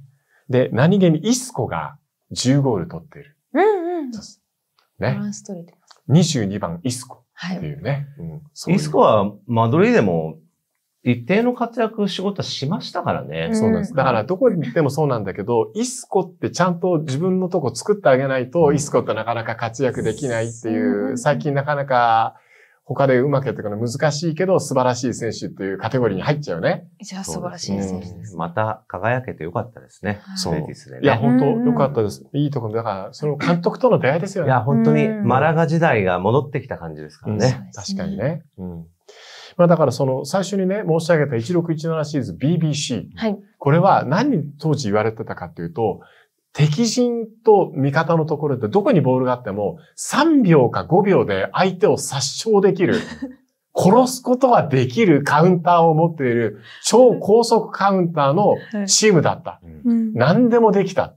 で、何気にイスコが10ゴール取ってる。うんうん。ね。22番イスコ。っていうね。うん、ううスコはマドリーでも一定の活躍仕事はしましたからね。そうなんです。だからどこ行ってもそうなんだけど、イスコってちゃんと自分のとこ作ってあげないと、イスコってなかなか活躍できないっていう、最近なかなか他でうまくやっていくの難しいけど、素晴らしい選手っていうカテゴリーに入っちゃうね。じゃあ素晴らしい選手です。また輝けてよかったですね。そう。ね、いや、本当よかったです。いいところ、だから、その監督との出会いですよね。いや、本当にマラガ時代が戻ってきた感じですからね。確かにね。うん。まあだからその最初にね、申し上げた1617シリーズ BBC。はい。これは何当時言われてたかっていうと、敵陣と味方のところでどこにボールがあっても3秒か5秒で相手を殺傷できる、殺すことができるカウンターを持っている超高速カウンターのチームだった。はい、何でもできた、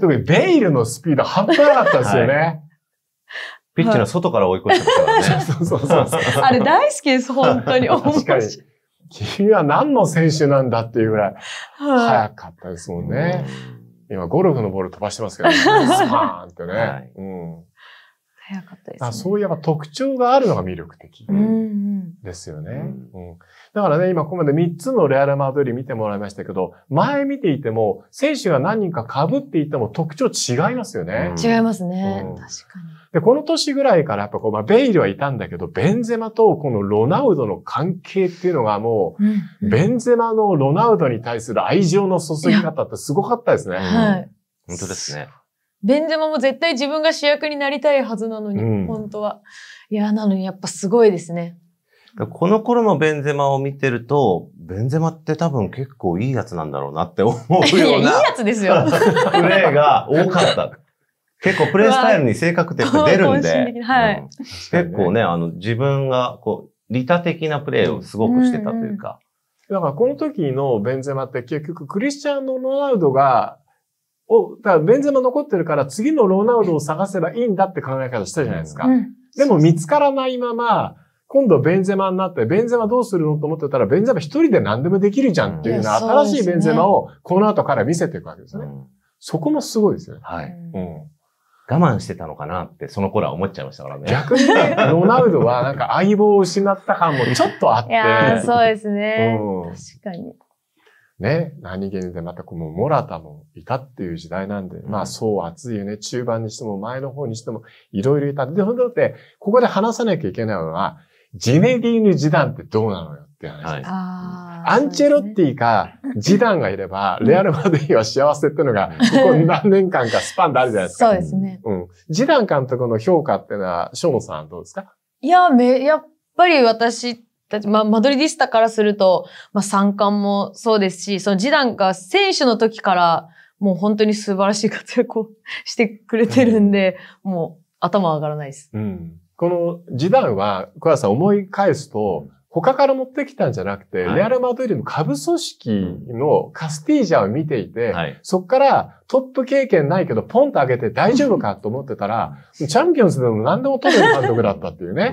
特にベイルのスピード半端なかったですよね。はい、ピッチの外から追い越してたからね。そうそうそうあれ大好きです、本当に。確かに。君は何の選手なんだっていうぐらい、早かったですもんね。今、ゴルフのボール飛ばしてますけど、スパーンってね。はい、うん。早かったです、ね、そういえば特徴があるのが魅力的ですよね。うん、うん、だからね、今ここまで3つのレアル・マドリー見てもらいましたけど、前見ていても、選手が何人か被っていても特徴違いますよね。違いますね。うん、確かに。で、この年ぐらいからやっぱこう、まあ、ベイルはいたんだけど、ベンゼマとこのロナウドの関係っていうのがもう、うんベンゼマのロナウドに対する愛情の注ぎ方ってすごかったですね。はい。本当ですね。ベンゼマも絶対自分が主役になりたいはずなのに、うん、本当は。いや、なのにやっぱすごいですね。この頃のベンゼマを見てると、ベンゼマって多分結構いいやつなんだろうなって思うような。いや、いいやつですよ。プレイが多かった。結構プレイスタイルに性格って出るんで、はいうん、結構ね、あの、自分が、こう、利他的なプレーをすごくしてたというか。うんうん、だからこの時のベンゼマって結局クリスチャンのロナウドが、おだからベンゼマ残ってるから次のロナウドを探せばいいんだって考え方したじゃないですか。うん、でも見つからないまま、今度ベンゼマになって、ベンゼマどうするのと思ってたら、ベンゼマ一人で何でもできるじゃんっていうような新しいベンゼマをこの後から見せていくわけですね。そこもすごいですよね。はい。うん我慢してたのかなって、その頃は思っちゃいましたからね。逆に ロナウドはなんか相棒を失った感もちょっとあって。いやそうですね。うん、確かに。ね、何気にでまたこのモラタもいたっていう時代なんで、まあそう熱いよね。中盤にしても前の方にしてもいろいろいた。で、本当って、ここで話さなきゃいけないのは、ジネリーヌ・ジダンってどうなのよって話です。はい、アンチェロッティか、ジダンがいれば、レアル・マドリーは幸せってのが、ここ何年間かスパンであるじゃないですか。そうですね。うん。ジダン監督の評価っていうのは、ショーンさんどうですかいや、め、やっぱり私たち、まあ、マドリディスタからすると、まあ、三冠もそうですし、そのジダンが選手の時から、もう本当に素晴らしい活躍をしてくれてるんで、うん、もう頭上がらないです。うん。このジダは、桑田さん思い返すと、他から持ってきたんじゃなくて、レ、はい、アル・マドリーの下部組織のカスティージャを見ていて、はい、そこからトップ経験ないけど、ポンと上げて大丈夫かと思ってたら、チャンピオンズでも何でも取れる監督だったっていうね。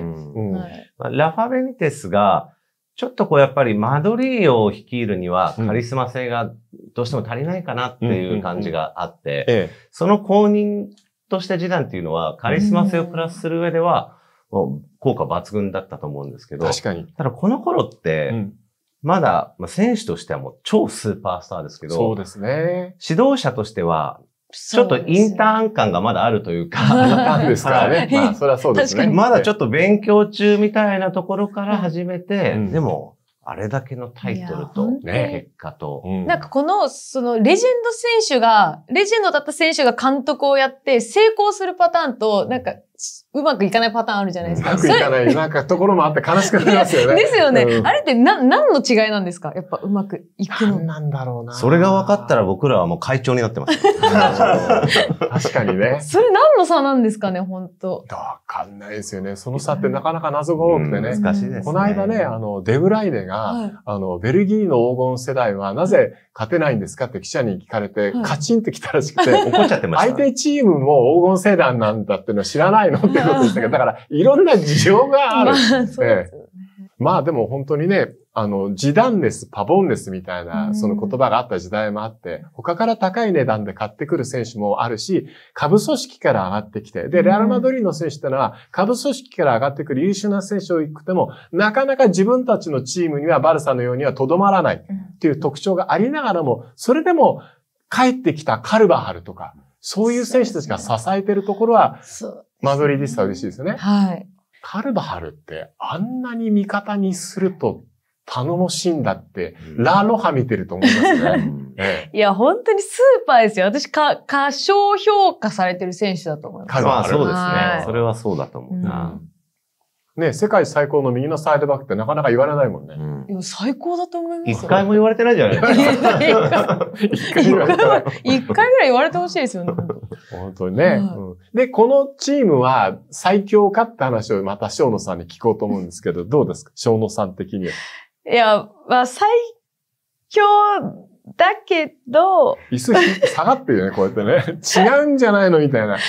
ラファ・ベニテスが、ちょっとこうやっぱりマドリーを率いるにはカリスマ性がどうしても足りないかなっていう感じがあって、その公認として示談っていうのはカリスマ性をプラスする上では、もう効果抜群だったと思うんですけど。確かに。ただこの頃って、うん、まだ、まあ、選手としてはもう超スーパースターですけど。そうですね。指導者としては、ちょっとインターン感がまだあるというか。ですからね。まあ、それはそうですね。まだちょっと勉強中みたいなところから始めて、うん、でも、あれだけのタイトルと、結果と、なんかこの、その、レジェンド選手が、レジェンドだった選手が監督をやって成功するパターンと、なんか、うまくいかないパターンあるじゃないですか。うまくいかない。なんかところもあって悲しくなりますよね。ですよね。うん、あれってな、何の違いなんですかやっぱうまくいくの。なんだろうな。それが分かったら僕らはもう会長になってます。確かにね。それ何の差なんですかね、本当わかんないですよね。その差ってなかなか謎が多くてね。難しいです、ね、この間ね、あの、デブライネが、はい、あの、ベルギーの黄金世代はなぜ勝てないんですかって記者に聞かれて、はい、カチンって来たらしくて、怒っちゃってました。相手チームも黄金世代なんだっていうの知らないないの ってことでしたけど、だから、いろんな事情がある。まあ、そうですね、ええ、まあでも本当にね、あの、時短です、パボンですみたいな、その言葉があった時代もあって、他から高い値段で買ってくる選手もあるし、下部組織から上がってきて、で、レアル・マドリーの選手ってのは、下部組織から上がってくる優秀な選手を行くても、なかなか自分たちのチームにはバルサのようにはとどまらないっていう特徴がありながらも、それでも帰ってきたカルバハルとか、そういう選手たちが支えてるところは、マドリーディスタ嬉しいですよね。はい。カルバハルってあんなに味方にすると頼もしいんだって、うん、ラロハ見てると思いますね。ええ、いや、本当にスーパーですよ。私、か、過小評価されてる選手だと思います。カルバハル。そうですね、それはそうだと思うな。うんね、世界最高の右のサイドバックってなかなか言われないもんね。うん、最高だと思います一回も言われてないじゃないですか。一回ぐらい。回ぐらい言われてほしいですよね。本当にね、うん、で、このチームは最強かって話をまた翔野さんに聞こうと思うんですけど、どうですか翔野さん的には。いや、まあ最強だけど。椅子下がってるよね、こうやってね。違うんじゃないのみたいな。い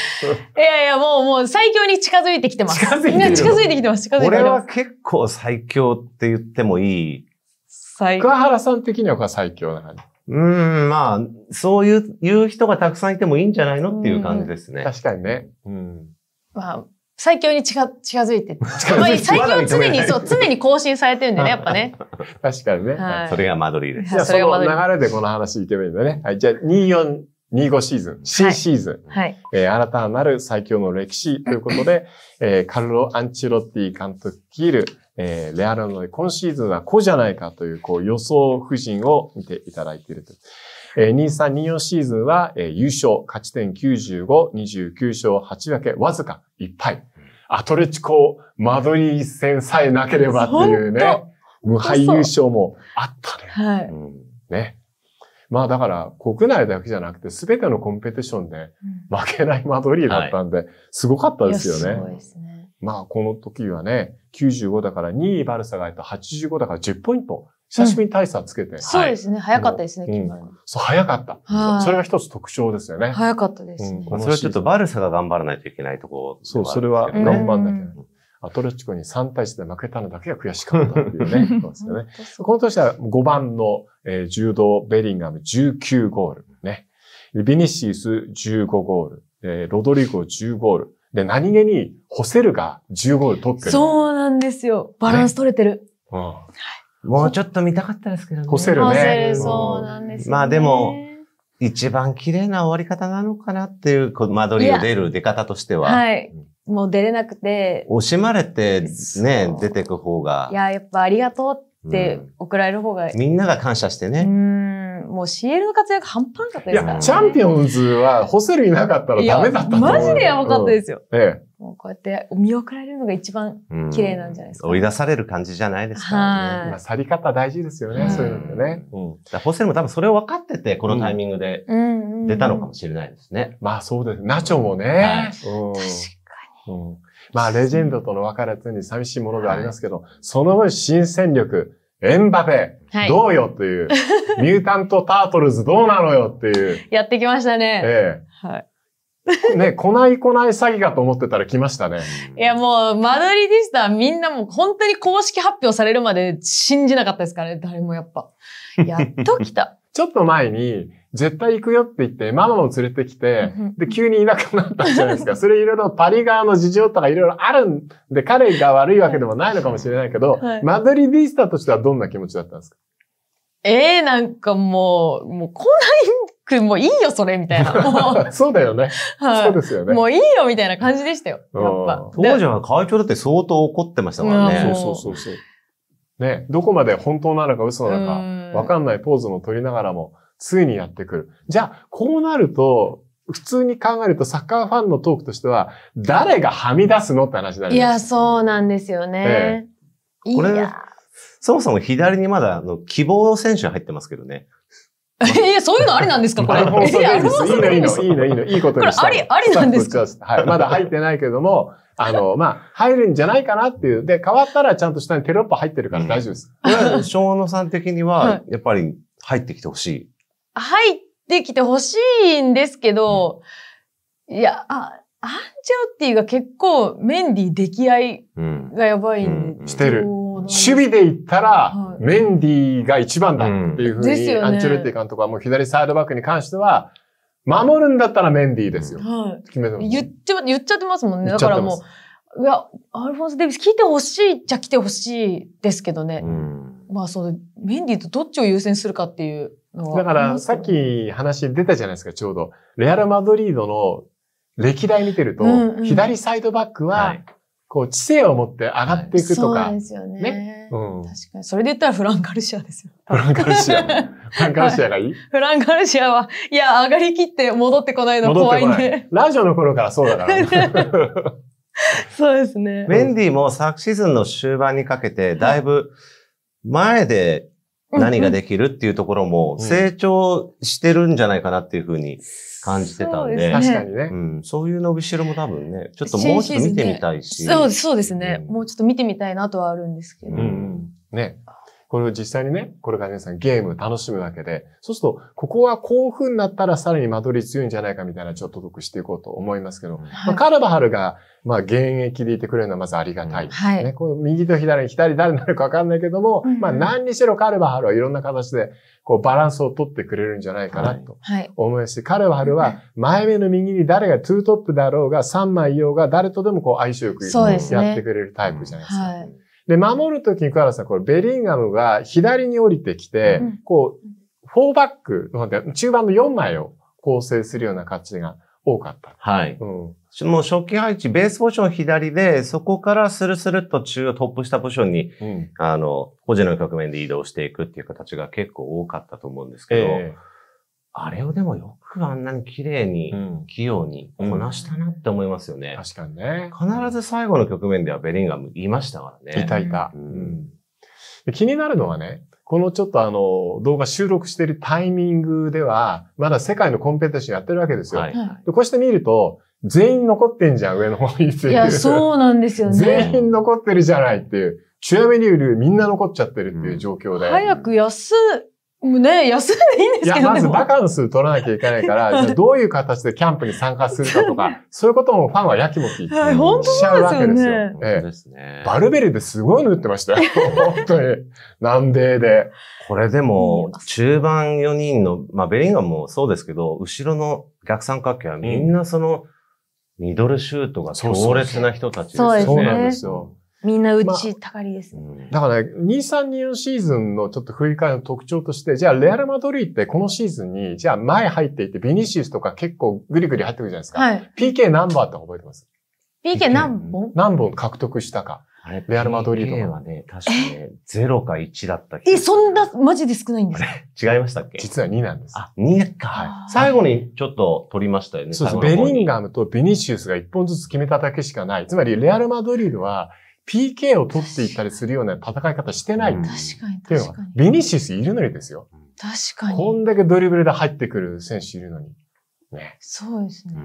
やいや、もう、もう最強に近づいてきてます。近づいてきてます。近づいてきてます。俺は結構最強って言ってもいい。最強。桑原さん的には最強な感じ。うん、まあ、そういう、言う人がたくさんいてもいいんじゃないのっていう感じですね。確かにね。うん。まあ、最強に近、近づいて。最強常に、そう、常に更新されてるんでね、やっぱね。確かにね。はい、それが間取りです。じゃあ、その流れでこの話いけばいいんだね。はい、じゃあ、24、25シーズン、C シーズン、はい、えー、新たなる最強の歴史ということで、えー、カルロ・アンチロッティ監督キール、えー、レアルの今シーズンはこうじゃないかというこう予想不尽を見ていただいていると。えー、2324シーズンは、えー、優勝、勝ち点95、29勝8分け、わずか1敗。アトレチコ、マドリー戦さえなければっていうね、無敗優勝もあったね。はい、うん。ね。まあだから国内だけじゃなくて全てのコンペティションで負けないマドリーだったんで、すごかったですよね。はい、すごいですね。まあこの時はね、95だから2位バルサがいた85だから10ポイント久しぶりに大差つけて、うんはい。そうですね。早かったですね、うん、そう、早かった。それが一つ特徴ですよね。早かったですね、うん。それはちょっとバルサが頑張らないといけないところ、ね、そう、それは頑張んなきゃ。アトレチコに3対1で負けたのだけが悔しかったっていうね。そうですよね。この年は5番の、えー、柔道ベリンガム19ゴール。ね。ビニシウス15ゴール。えー、ロドリゴ10ゴール。で、何気に、ホセルが10ゴール取ってる。そうなんですよ。バランス取れてる。ね、うん。はいもうちょっと見たかったですけどね。干せるね。干せる、そうなんです、ね、まあでも、一番綺麗な終わり方なのかなっていう、こ間取りを出る出方としては。はい。もう出れなくて。惜しまれてね、出てく方が。いや、やっぱありがとうってって送られる方が、うん、みんなが感謝してね。うん。もう CL の活躍半端なかったですから、ね、いや、チャンピオンズはホセルいなかったらダメだったとマジでやばかったですよ。うん、ええ。もうこうやって見送られるのが一番綺麗なんじゃないですか、追い出される感じじゃないですかね。まあ、去り方大事ですよね、そういうのってね。うん。だホセルも多分それを分かってて、このタイミングで出たのかもしれないですね。まあそうです。ナチョもね。はい、確かに。うんまあ、レジェンドとの別れというに寂しいものでありますけど、はい、その分新戦力、エンバペ、はい、どうよっていう、ミュータント・タートルズどうなのよっていう。やってきましたね。ええ。はい。ね、来ない来ない詐欺かと思ってたら来ましたね。いや、もう、マドリディスタみんなもう本当に公式発表されるまで信じなかったですからね、誰もやっぱ。やっと来た。ちょっと前に、絶対行くよって言って、ママも連れてきて、で、急にいなくなったじゃないですか。それいろいろパリ側の事情とかいろいろあるんで、彼が悪いわけでもないのかもしれないけど、はい、マドリディスタとしてはどんな気持ちだったんですかええー、なんかもう、もう来ないく、もういいよ、それ、みたいな。そうだよね、はい。そうですよね。もういいよ、みたいな感じでしたよ。やっぱ。当時は会長だって相当怒ってましたからね。そうそうそうそう。ね、どこまで本当なのか嘘なのか、わかんないポーズも取りながらも、ついにやってくる。じゃあ、こうなると、普通に考えるとサッカーファンのトークとしては、誰がはみ出すのって話だね。いや、そうなんですよね。ええ、これ、そもそも左にまだあの希望選手入ってますけどね。え や、そういうのありなんですかこれ。いや、いいの、いいの、いいの、いいの、いいことにしたこれ、あり、ありなんですかはい。まだ入ってないけども、あの、まあ、入るんじゃないかなっていう。で、変わったらちゃんと下にテロップ入ってるから大丈夫です。これは、小野さん的には、やっぱり入ってきてほしい。入ってきてほしいんですけど、うん、いや、あ、アンジョロッティが結構メンディ出来合いがやばいんで、うん、してる。守備で言ったら、はい、メンディが一番だっていうふうに、ね、アンチョロッティ監督はもう左サイドバックに関しては、守るんだったらメンディーですよ。はい。決めてます。言っちて、言っちゃってますもんね。だからもう、いや、アルフォンス・デビス来てほしいっちゃ来てほしいですけどね。うん、まあそう、メンディーとどっちを優先するかっていう。だから、さっき話出たじゃないですか、ちょうど。レアル・マドリードの歴代見てると、うんうん、左サイドバックは、こう、知性を持って上がっていくとか。そうですよね。ねうん、確かに。それで言ったらフランカルシアですよ。フランカルシア。フランカルシアがいい、フランカルシアは、いや、上がりきって戻ってこないの怖いね。ラジオの頃からそうだから。そうですね。メンディも昨シーズンの終盤にかけて、だいぶ前で何ができるっていうところも成長してるんじゃないかなっていうふうに感じてたんで。確かにね、うん。そういう伸びしろも多分ね、ちょっともうちょっと見てみたいし。そうそうですね、うん、もうちょっと見てみたいなとはあるんですけど。うん、ね。これを実際にね、これから皆さんゲーム楽しむわけで、そうすると、ここはこういう風になったらさらに間取り強いんじゃないかみたいなちょっと得していこうと思いますけど、はい、まあ、カラバハルが、まあ、現役でいてくれるのはまずありがたい。はい、ね、この右と左、左誰になるかわかんないけども、うん、まあ、何にしろカラバハルはいろんな形で、こう、バランスを取ってくれるんじゃないかなと思いますし、はい、カラバハルは、前目の右に誰が2トップだろうが、3枚いようが、誰とでもこう、相性よくやってくれるタイプじゃないですか。はいで、守るときに、桑原さん、これ、ベリンガムが左に降りてきて、うん、こう、フォーバックの、中盤の4枚を構成するような形が多かった。はい。うん、もう初期配置、ベースポジション左で、そこからスルスルっと中トップしたポジションに、うん、あの、ホジの局面で移動していくっていう形が結構多かったと思うんですけど、えーあれをでもよくあんなに綺麗に、器用にこなしたなって思いますよね。確かにね。必ず最後の局面ではベリンガム言いましたからね。いたいた。気になるのはね、このちょっとあの、動画収録しているタイミングでは、まだ世界のコンペティションやってるわけですよ。はい、こうして見ると、全員残ってんじゃん、上の方にいいや、そうなんですよね。全員残ってるじゃないっていう。チュアメニュルみんな残っちゃってるっていう状況で。うん、早く休もうね、休んでいいんですけどいや、まずバカンス取らなきゃいけないから、どういう形でキャンプに参加するかとか、そういうこともファンはやきもきしちゃうわけですよ。ええ、ですね、バルベリーですごいの打ってましたよ。本当に。南米で。これでも、中盤4人の、まあベリンガもそうですけど、後ろの逆三角形はみんなその、ミドルシュートが強烈な人たちですよね。そうですよ。みんな打ちたがりです、ねまあ、だからね、2 3 2のシーズンのちょっと振り返りの特徴として、じゃあレアル・マドリーってこのシーズンに、じゃあ前入っていて、ビニシウスとか結構グリグリ入ってくるじゃないですか。はい、PK 何番って覚えてます ?PK 何本何本獲得したか。あれ、レアル・マドリード。PK はね、確かね、0か1だったえ、そんな、マジで少ないんですか 違いましたっけ実は2なんです。あ、2か。はい。最後にちょっと取りましたよね。そうです。ベリンガムとビニシウスが1本ずつ決めただけしかない。つまり、レアル・マドリードは、PK を取っていったりするような戦い方してない。確かに。っていうのは、ビニシウスいるのにですよ。確かに。こんだけドリブルで入ってくる選手いるのに。ね。そうですね。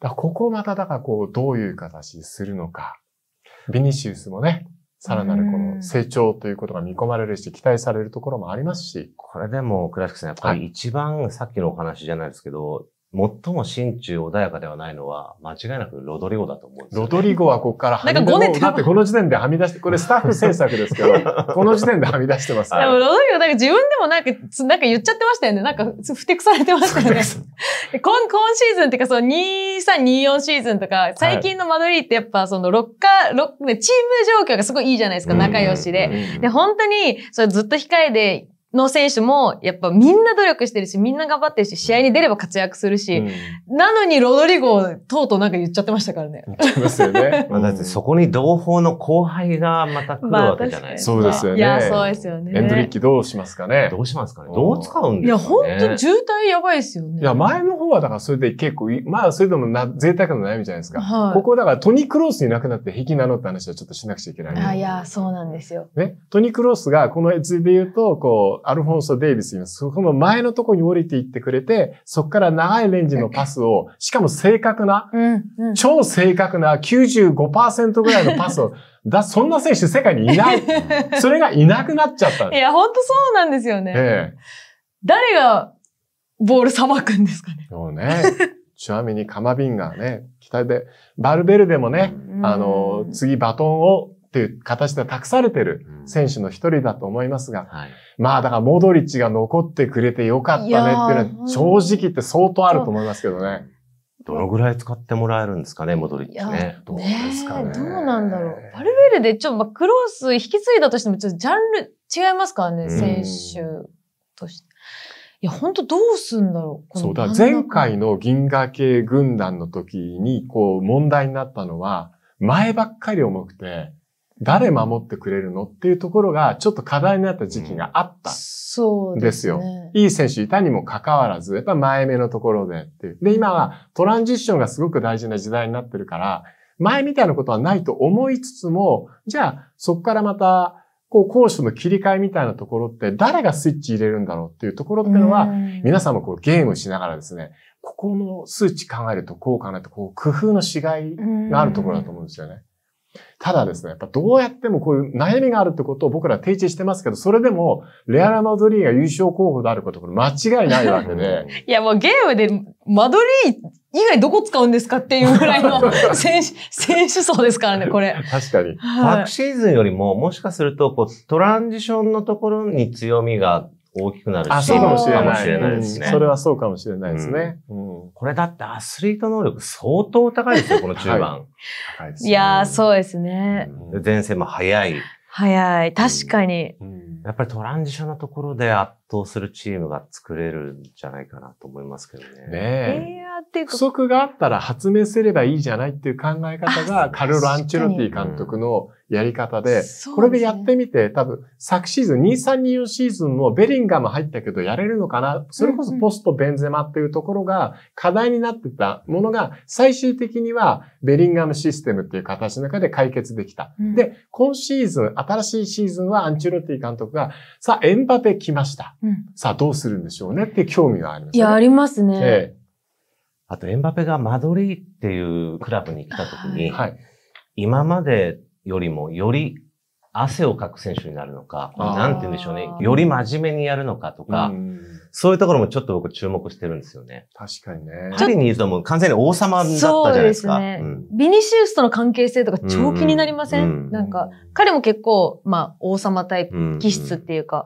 だここまた、だからこう、どういう形するのか。ビニシウスもね、さらなるこの成長ということが見込まれるし、期待されるところもありますし。これでも、クラシックさん、やっぱり一番さっきのお話じゃないですけど、最も心中穏やかではないのは、間違いなくロドリゴだと思うんです、ね、ロドリゴはここからはみ出して、だってこの時点ではみ出して、これスタッフ制作ですけど、この時点ではみ出してます、でもロドリゴ、なんか自分でもなんか、なんか言っちゃってましたよね。なんか、ふてくされてましたよね。今、今シーズンっていうか、その2324シーズンとか、最近のマドリーってやっぱそのロッカー、ロッチーム状況がすごいいいじゃないですか、仲良しで。で、本当に、それずっと控えで、の選手も、やっぱみんな努力してるし、みんな頑張ってるし、試合に出れば活躍するし、うん、なのにロドリゴ、とうとうなんか言っちゃってましたからね。言っでますよね。まあ、だってそこに同胞の後輩がまた来るわけじゃないですか。まあ、そうですよね。いや、そうですよね。エンドリッキどうしますかね。どうしますかね。どう使うんですかね。いや、本当渋滞やばいですよね。いや、前の方はだからそれで結構、まあそれでもな贅沢な悩みじゃないですか。はい、ここだからトニー・クロースになくなって平気なのって話はちょっとしなくちゃいけない。あいや、そうなんですよ。ね。トニー・クロースがこのいで言うと、こう、アルフォンソ・デイビスいます。そこの前のところに降りていってくれて、そこから長いレンジのパスを、しかも正確な、うんうん、超正確な95%ぐらいのパスを、だ、そんな選手世界にいない。それがいなくなっちゃった。いや、ほんとそうなんですよね。ええ、誰がボールさばくんですかね。そうね。ちなみにカマビンガね、期待で、バルベルでもね、あの、次バトンをという形で託されてる選手の一人だと思いますが、はい、まあだからモドリッチが残ってくれてよかったねっていうのは正直言って相当あると思いますけどね。どのぐらい使ってもらえるんですかね、モドリッチね。どうですかね。どうなんだろう。パルベルでちょっと、まあ、クロス引き継いだとしても、ちょっとジャンル違いますからね、選手として。いや、本当どうすんだろう。そうだ、前回の銀河系軍団の時に、こう、問題になったのは、前ばっかり重くて、誰守ってくれるのっていうところが、ちょっと課題になった時期があったそですよ。うん、ですね、いい選手いたにもかかわらず、やっぱ前目のところでっていう。で、今はトランジションがすごく大事な時代になってるから、前みたいなことはないと思いつつも、じゃあ、そこからまた、こう、攻守の切り替えみたいなところって、誰がスイッチ入れるんだろうっていうところっていうのは、皆さんもこうゲームしながらですね、ここの数値考えるとこうかなと、こう、工夫のしがいがあるところだと思うんですよね。ただですね、やっぱどうやってもこういう悩みがあるってことを僕ら提示してますけど、それでも、レアル・マドリーが優勝候補であること、これ間違いないわけで。いや、もうゲームでマドリー以外どこ使うんですかっていうぐらいの 選手、選手層ですからね、これ。確かに。昨、はい、シーズンよりも、もしかすると、こう、トランジションのところに強みがあって、大きくなるし、そうかもしれないですね、うん、それはそうかもしれないですね、うんこれだってアスリート能力相当高いですよ、この中盤。はい、高いです、ね、いやー、そうですね。前線も早い。早い。確かに、やっぱりトランジションのところで圧倒するチームが作れるんじゃないかなと思いますけどね。ねえ。不足があったら発明すればいいじゃないっていう考え方がカルロ・アンチェロティ監督のやり方で、でね、これでやってみて、多分、昨シーズン、2324シーズンもベリンガム入ったけどやれるのかなそれこそポストベンゼマっていうところが課題になってたものが、最終的にはベリンガムシステムっていう形の中で解決できた。うん、で、今シーズン、新しいシーズンはアンチュロティ監督が、さあ、エンバペ来ました。うん、さあ、どうするんでしょうねって興味があります、ね、いや、ありますね。ええあと、エンバペがマドリーっていうクラブに来た時に、はい、今までよりも、より汗をかく選手になるのか、なんて言うんでしょうね。より真面目にやるのかとか、そういうところもちょっと僕注目してるんですよね。確かにね。パリにいるともう完全に王様だったじゃないですか。そうですね。うん、ビニシウスとの関係性とか超気になりません、うん、なんか、彼も結構、まあ、王様タイプ、気質っていうか、うん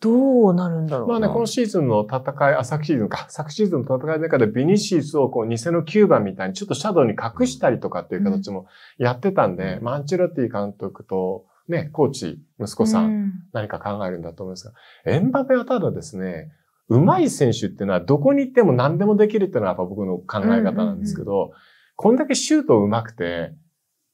どうなるんだろうまあね、今シーズンの戦い、あ、昨シーズンか。昨シーズンの戦いの中でビニシウスをこう、偽の9番みたいにちょっとシャドウに隠したりとかっていう形もやってたんで、うん、マンチェロティ監督と、ね、コーチ、息子さん、うん、何か考えるんだと思いますが、エンバペはただですね、うまい選手っていうのはどこに行っても何でもできるっていうのはやっぱ僕の考え方なんですけど、うんうんうん、こんだけシュートうまくて、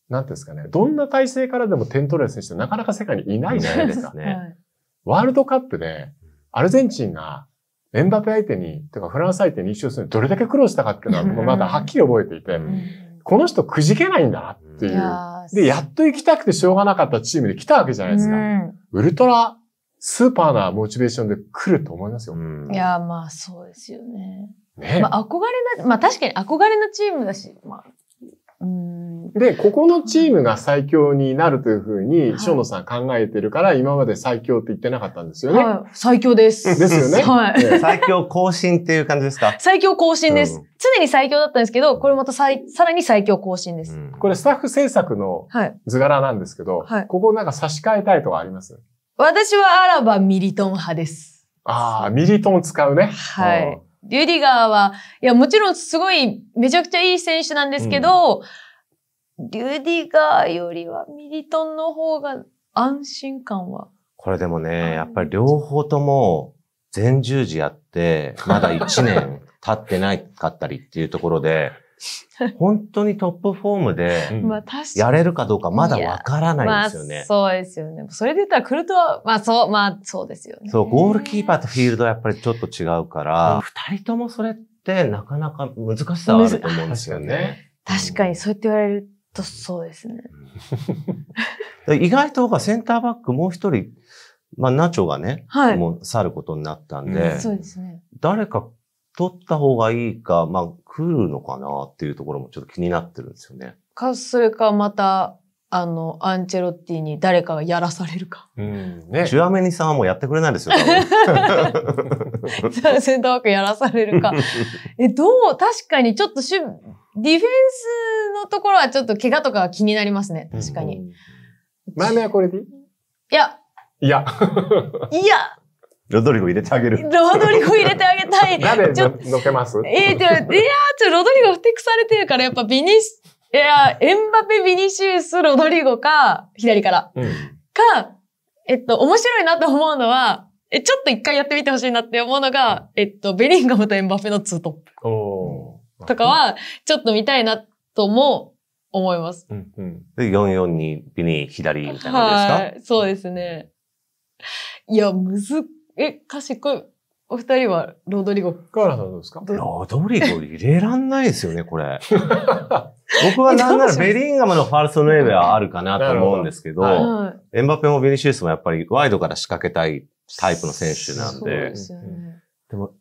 なんですかね、どんな体勢からでも点取れる選手ってなかなか世界にいないじゃないですか。ね はいワールドカップで、アルゼンチンがエンバペ相手に、とかフランス相手に一勝するどれだけ苦労したかっていうのは僕まだはっきり覚えていて、この人くじけないんだなっていう。で、やっと行きたくてしょうがなかったチームで来たわけじゃないですか。ウルトラスーパーなモチベーションで来ると思いますよ。いや、まあそうですよね。ねまあ憧れな、まあ確かに憧れのチームだし、まあで、ここのチームが最強になるというふうに、翔野さん考えてるから、今まで最強って言ってなかったんですよね。はい、最強です。ですよね。はい。最強更新っていう感じですか最強更新です、うん、常に最強だったんですけど、これまたささらに最強更新です、うん、これスタッフ制作の図柄なんですけど、はい、ここなんか差し替えたいとかあります私はあらばミリトン派です。ああ、ミリトン使うね。はい。うんリュディガーは、いや、もちろんすごい、めちゃくちゃいい選手なんですけど、うん、リュディガーよりはミリトンの方が安心感は。これでもね、やっぱり両方とも全十字やって、まだ1年経ってないかったりっていうところで、本当にトップフォームで、やれるかどうかまだわからないですよね、まあそうですよね。それで言ったら来るとまあそう、まあそうですよね。そう、ゴールキーパーとフィールドはやっぱりちょっと違うから、二人ともそれってなかなか難しさはあると思うんですよね。確かに、そうやって言われるとそうですね。意外とセンターバックもう一人、まあ、ナチョがね、はい、もう去ることになったんで、うん、そうですね。誰か取った方がいいか、まあ、来るのかなっていうところもちょっと気になってるんですよね。か、それかまた、あの、アンチェロッティに誰かがやらされるか。うん、ね。チュアメニさんはもうやってくれないですよ、センターワークやらされるか。え、どう確かにちょっとしゅ、ディフェンスのところはちょっと怪我とかが気になりますね。確かに。うん、前目はこれでいいいや。いや。いや。ロドリゴ入れてあげる。ロドリゴ入れてあげたい。鍋のけますえー、いやちょ、ロドリゴ不適されてるから、やっぱビニシ、いや、エンバペ、ビニシウス、ロドリゴか、左から。うん、か、えっと、面白いなと思うのは、え、ちょっと一回やってみてほしいなって思うのが、えっと、ベリンガムとエンバペのツートップ。おとかは、ちょっと見たいなとも思います。うんうん、で、4-4に、ビニ、左みたいな感じですかはい、そうですね。いや、むずっえ、賢い。お二人はロードリゴ。河原さんどうですかロドリゴ入れらんないですよね、これ。僕はなんならベリンガムのファーストネームはあるかなと思うんですけど、どエンバペもビニシウスもやっぱりワイドから仕掛けたいタイプの選手なんで。でね、でも、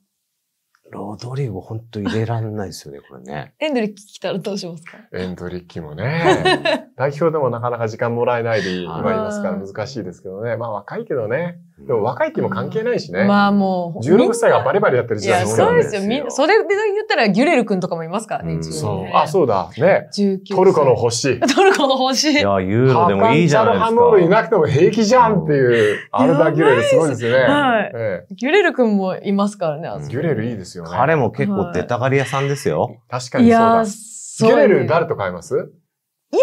ロードリゴ本当入れらんないですよね、これね。エンドリッキ来たらどうしますかエンドリッキもね、代表でもなかなか時間もらえないで今いますから難しいですけどね。まあ若いけどね。でも若いっても関係ないしね。まあもう。16歳がバリバリやってる時代もそうですよ。みそれで言ったらギュレル君とかもいますからね、一応、そう。あ、そうだ。ね。トルコの星。トルコの星。いや、ユーロでもいいじゃないですか。ハンドルいなくても平気じゃんっていう、アルダ・ギュレルすごいですね。はい。ギュレル君もいますからね、ギュレルいいですよね。彼も結構出たがり屋さんですよ。確かにそうだ。ギュレル誰と買いますいや、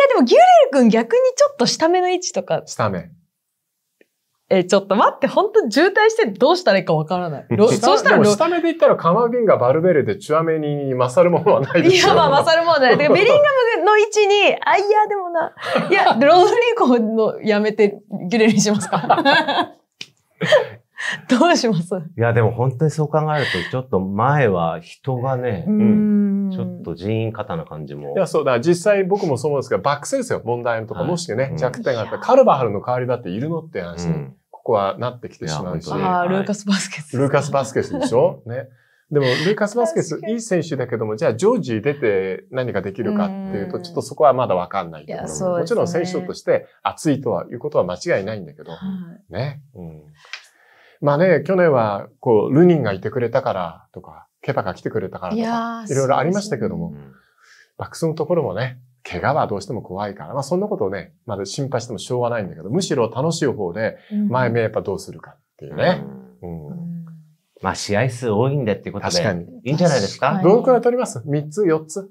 でもギュレル君逆にちょっと下目の位置とか。下目。え、ちょっと待って、本当に渋滞してどうしたらいいかわからない。そうしたら。下目で言ったら、カマビンがバルベルで、チュアメに勝るものはないですよいや、まあ、勝 るものはない。だからベリンガムの位置に、あ、いや、でもな。いや、ロドリコのやめて、ギレにしますか どうしますいや、でも本当にそう考えると、ちょっと前は人がね、うん、ちょっと人員過多な感じも。いや、そうだ、実際僕もそう思うんですけど、バックスですよ、問題とか、はい、もしね、弱点があったら、カルバハルの代わりだっているのって話。うんはなってきてしまうし。ああ、ルーカス・バスケス、ルーカス・バスケスでしょね。でも、ルーカス・バスケス、いい選手だけども、じゃあ、ジョージ出て何ができるかっていうと、ちょっとそこはまだわかんないところも、ね、もちろん選手として熱いとはいうことは間違いないんだけど、はい、ね。うん。まあね、去年は、こう、ルニンがいてくれたからとか、ケパが来てくれたからとか、いろいろありましたけども、バックスのところもね、怪我はどうしても怖いから、まあそんなことをね、まだ心配してもしょうがないんだけど、むしろ楽しい方で、前目やっぱどうするかっていうね。うん、うん、まあ試合数多いんでってことで。確かに。いいんじゃないですかどのくらい取ります ?3 つ ?4 つ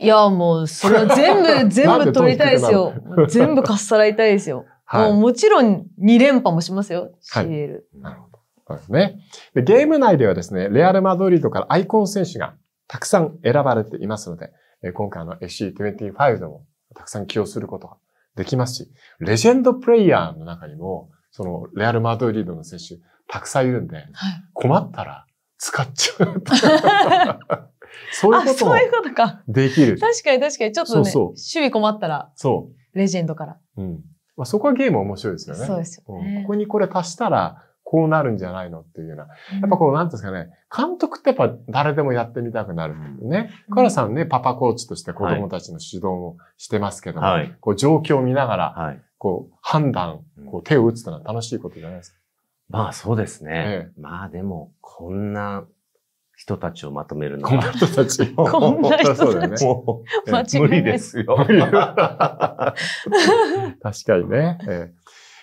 いや、もう、それは全部、全部取りたいですよ。全部かっさらいたいですよ。はい、もうもちろん2連覇もしますよ、CL。はい、なるほど。そうですねで。ゲーム内ではですね、レアル・マドリードからアイコン選手がたくさん選ばれていますので、え今回の SC25 でもたくさん起用することができますし、レジェンドプレイヤーの中にも、そのレアル・マドリードの選手たくさんいるんで、困ったら使っちゃう。そういうことそういうことか。できる。確かに確かに。ちょっとね、そうそう守備困ったら、そう。レジェンドから。うん。まあ、そこはゲーム面白いですよね。そうですよね、うん、ここにこれ足したら、こうなるんじゃないのっていうような。やっぱこう、なんですかね、監督ってやっぱ誰でもやってみたくなるんでね。カラさんね、パパコーチとして子供たちの指導もしてますけども、はい、こう状況を見ながら、こう判断、こう手を打つというのは楽しいことじゃないですか。まあそうですね。ええ、まあでも、こんな人たちをまとめるのは。こんな人たち。こんな人たち。ね、も う、間違い無理ですよ。確かにね、え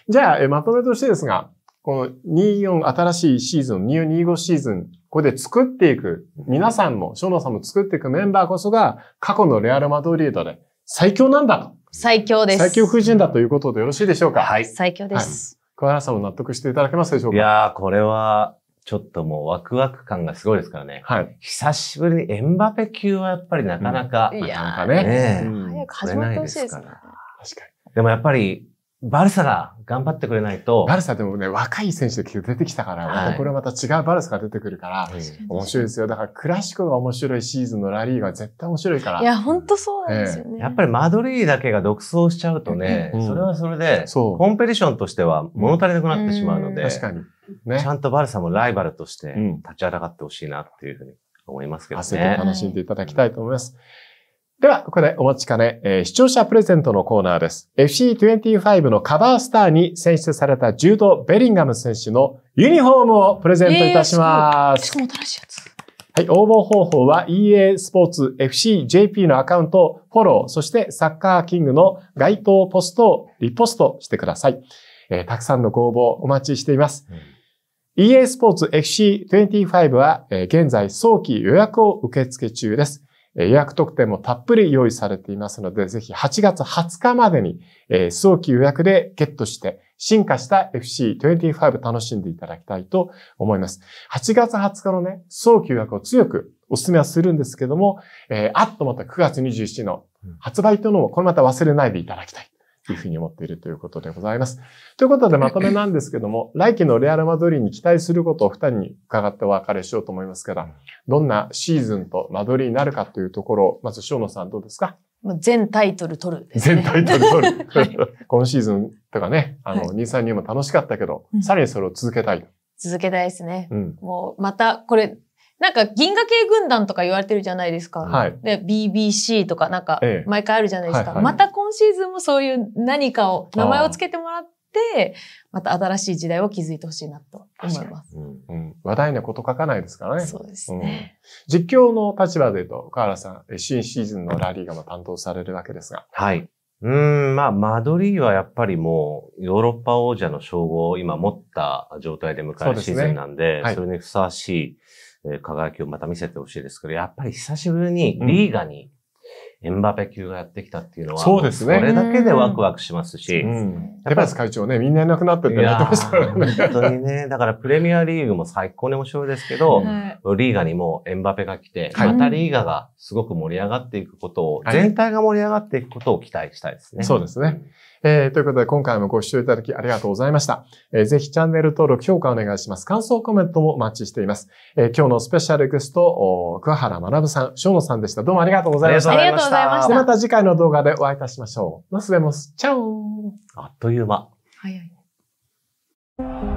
じゃあ、まとめとしてですが、この24、新しいシーズン、2425シーズン、ここで作っていく、皆さんも、ショノさんも作っていくメンバーこそが、過去のレアル・マドリードで最強なんだと。最強です。最強夫人だということでよろしいでしょうかはい。最強です。はい、桑原さんも納得していただけますでしょうかいやー、これは、ちょっともうワクワク感がすごいですからね。はい。久しぶりにエンバペ級はやっぱりなかなか、うん、なかなかね。ね、うん、早く始まってほしいですね。確かに。でもやっぱり、バルサが頑張ってくれないと。バルサでもね、若い選手で出てきたから、はい、これまた違うバルサが出てくるから、面白いですよ。だからクラシックが面白いシーズンのラリーが絶対面白いから。いや、本当そうなんですよね、えやっぱりマドリーだけが独走しちゃうとね、うん、それはそれで、コンペティションとしては物足りなくなってしまうので、うん、確かに、ね。ちゃんとバルサもライバルとして立ち上がってほしいなっていうふうに思いますけどね。焦って楽しんでいただきたいと思います。はいでは、ここでお待ちかね、えー、視聴者プレゼントのコーナーです。FC25 のカバースターに選出されたジュード・ベリンガム選手のユニフォームをプレゼントいたします。えー、しかも新しいやつ。はい、応募方法は EA スポーツ FCJP のアカウントをフォロー、そしてサッカーキングの該当ポストをリポストしてください。えー、たくさんのご応募お待ちしています。うん、EA スポーツ FC25 は、え現在早期予約を受付中です。予約特典もたっぷり用意されていますので、ぜひ8月20日までに、え早期予約でゲットして、進化した FC25 楽しんでいただきたいと思います。8月20日のね、早期予約を強くお勧めはするんですけども、えー、あっとまた9月27日の発売というのも、これまた忘れないでいただきたい。いうふうに思っているということでございます。ということでまとめなんですけども、来季のレアル・マドリーに期待することを2人に伺ってお別れしようと思いますから、どんなシーズンとマドリーになるかというところを、まず翔野さんどうですか全タイトル取る、ね、全タイトル取る。今シーズンとかね、あの、二、三23も楽しかったけど、さらにそれを続けたい。続けたいですね。うん、もう、また、これ、なんか銀河系軍団とか言われてるじゃないですか。はい。で、BBC とかなんか、毎回あるじゃないですか、ええはいはい。また今シーズンもそういう何かを、名前を付けてもらって、また新しい時代を築いてほしいなと思います、うんうん。話題なこと書かないですからね。そうですね。うん、実況の立場で言うと、河原さん、新シーズンのラリーが担当されるわけですが。はい。うん、まあ、マドリーはやっぱりもう、ヨーロッパ王者の称号を今持った状態で迎えるシーズンなんで、そ、ねはい、それにふさわしい輝きをまた見せてほしいですけど、やっぱり久しぶりにリーガにエンバペ級がやってきたっていうのは、そうですね。これだけでワクワクしますし。うん。やっぱり会長ね、みんないなくなってってなってましたからね。本当にね。だからプレミアリーグも最高に面白いですけど、リーガにもエンバペが来て、またリーガがすごく盛り上がっていくことを、全体が盛り上がっていくことを期待したいですね。そうですね。えー、ということで、今回もご視聴いただきありがとうございました。えー、ぜひチャンネル登録、評価お願いします。感想、コメントもお待ちしています。えー、今日のスペシャルゲスト、桑原学さん、翔野さんでした。どうもありがとうございました。ありがとうございました。また次回の動画でお会いいたしましょう。ますでもす。チャオあっという間。早い。